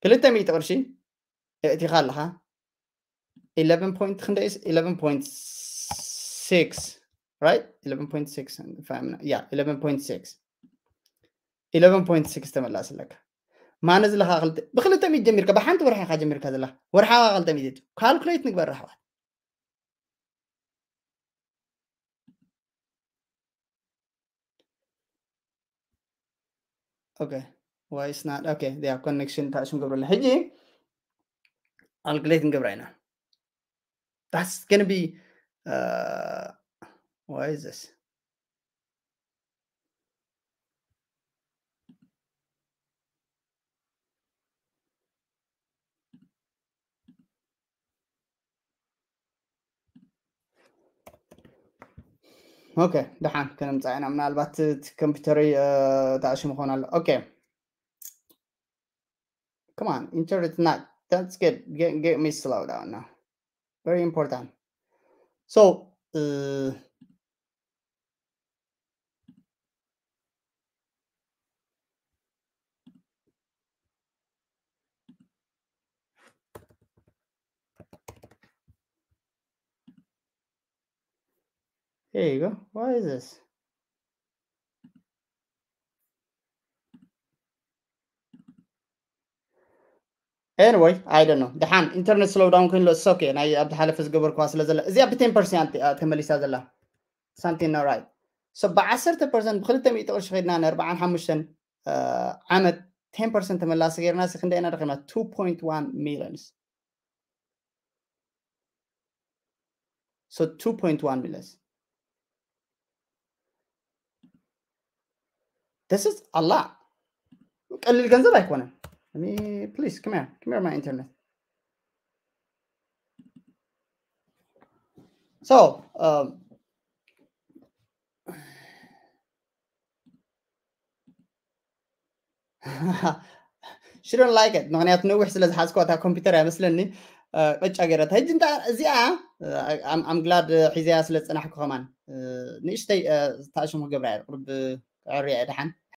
كلتا مية قرشي ائتي خالها 11.6 right 11.6 فاهمنا yeah 11.6 11.6 تملاس لك ما نزلها خلت بخلت ميت جميرك بحنت ورحي خا جميرك هذا ورحا خلت ميت كالكوليت نقبل رحوات Okay. Why it's not? Okay, they have connection. Hiji. I'll think in right That's gonna be uh why is this? ኦኬ ድሓን ክነምፃ ኢና ምናልባት እቲ ኮምፒተሪ ተኣሺ ምኾን ኣሎ ኦኬ come on internet not that's good get, get me slow down now very important so There you go. What is this? anyway I don't know دحان internet slow down كن له سوكي أنا أبدا حلف زقبر كواس لزلا زي أبتين برسنت تملي سازلا something not right so بعشرة percent بخلتهم يتقولش خيرنا أنا أربعة حمشتن عمد 10% تملا سجير ناس خندينا رقمها 2.1 millions so 2.1 millions This is a lot. قلل الجنزة أيقونة. Let me please come here. Come here my internet. So um, she don't like it. معناته نعم، يعني نوح سلاز حاسكو تاع كمبيوتر يا يعني مثلني آه، بچ أجرت هيج أنت زيا آه، I'm I'm glad حزيا سلاز أنا حكوا آه، كمان. نيشتي تعيش مقبل قرب sorry dhaxan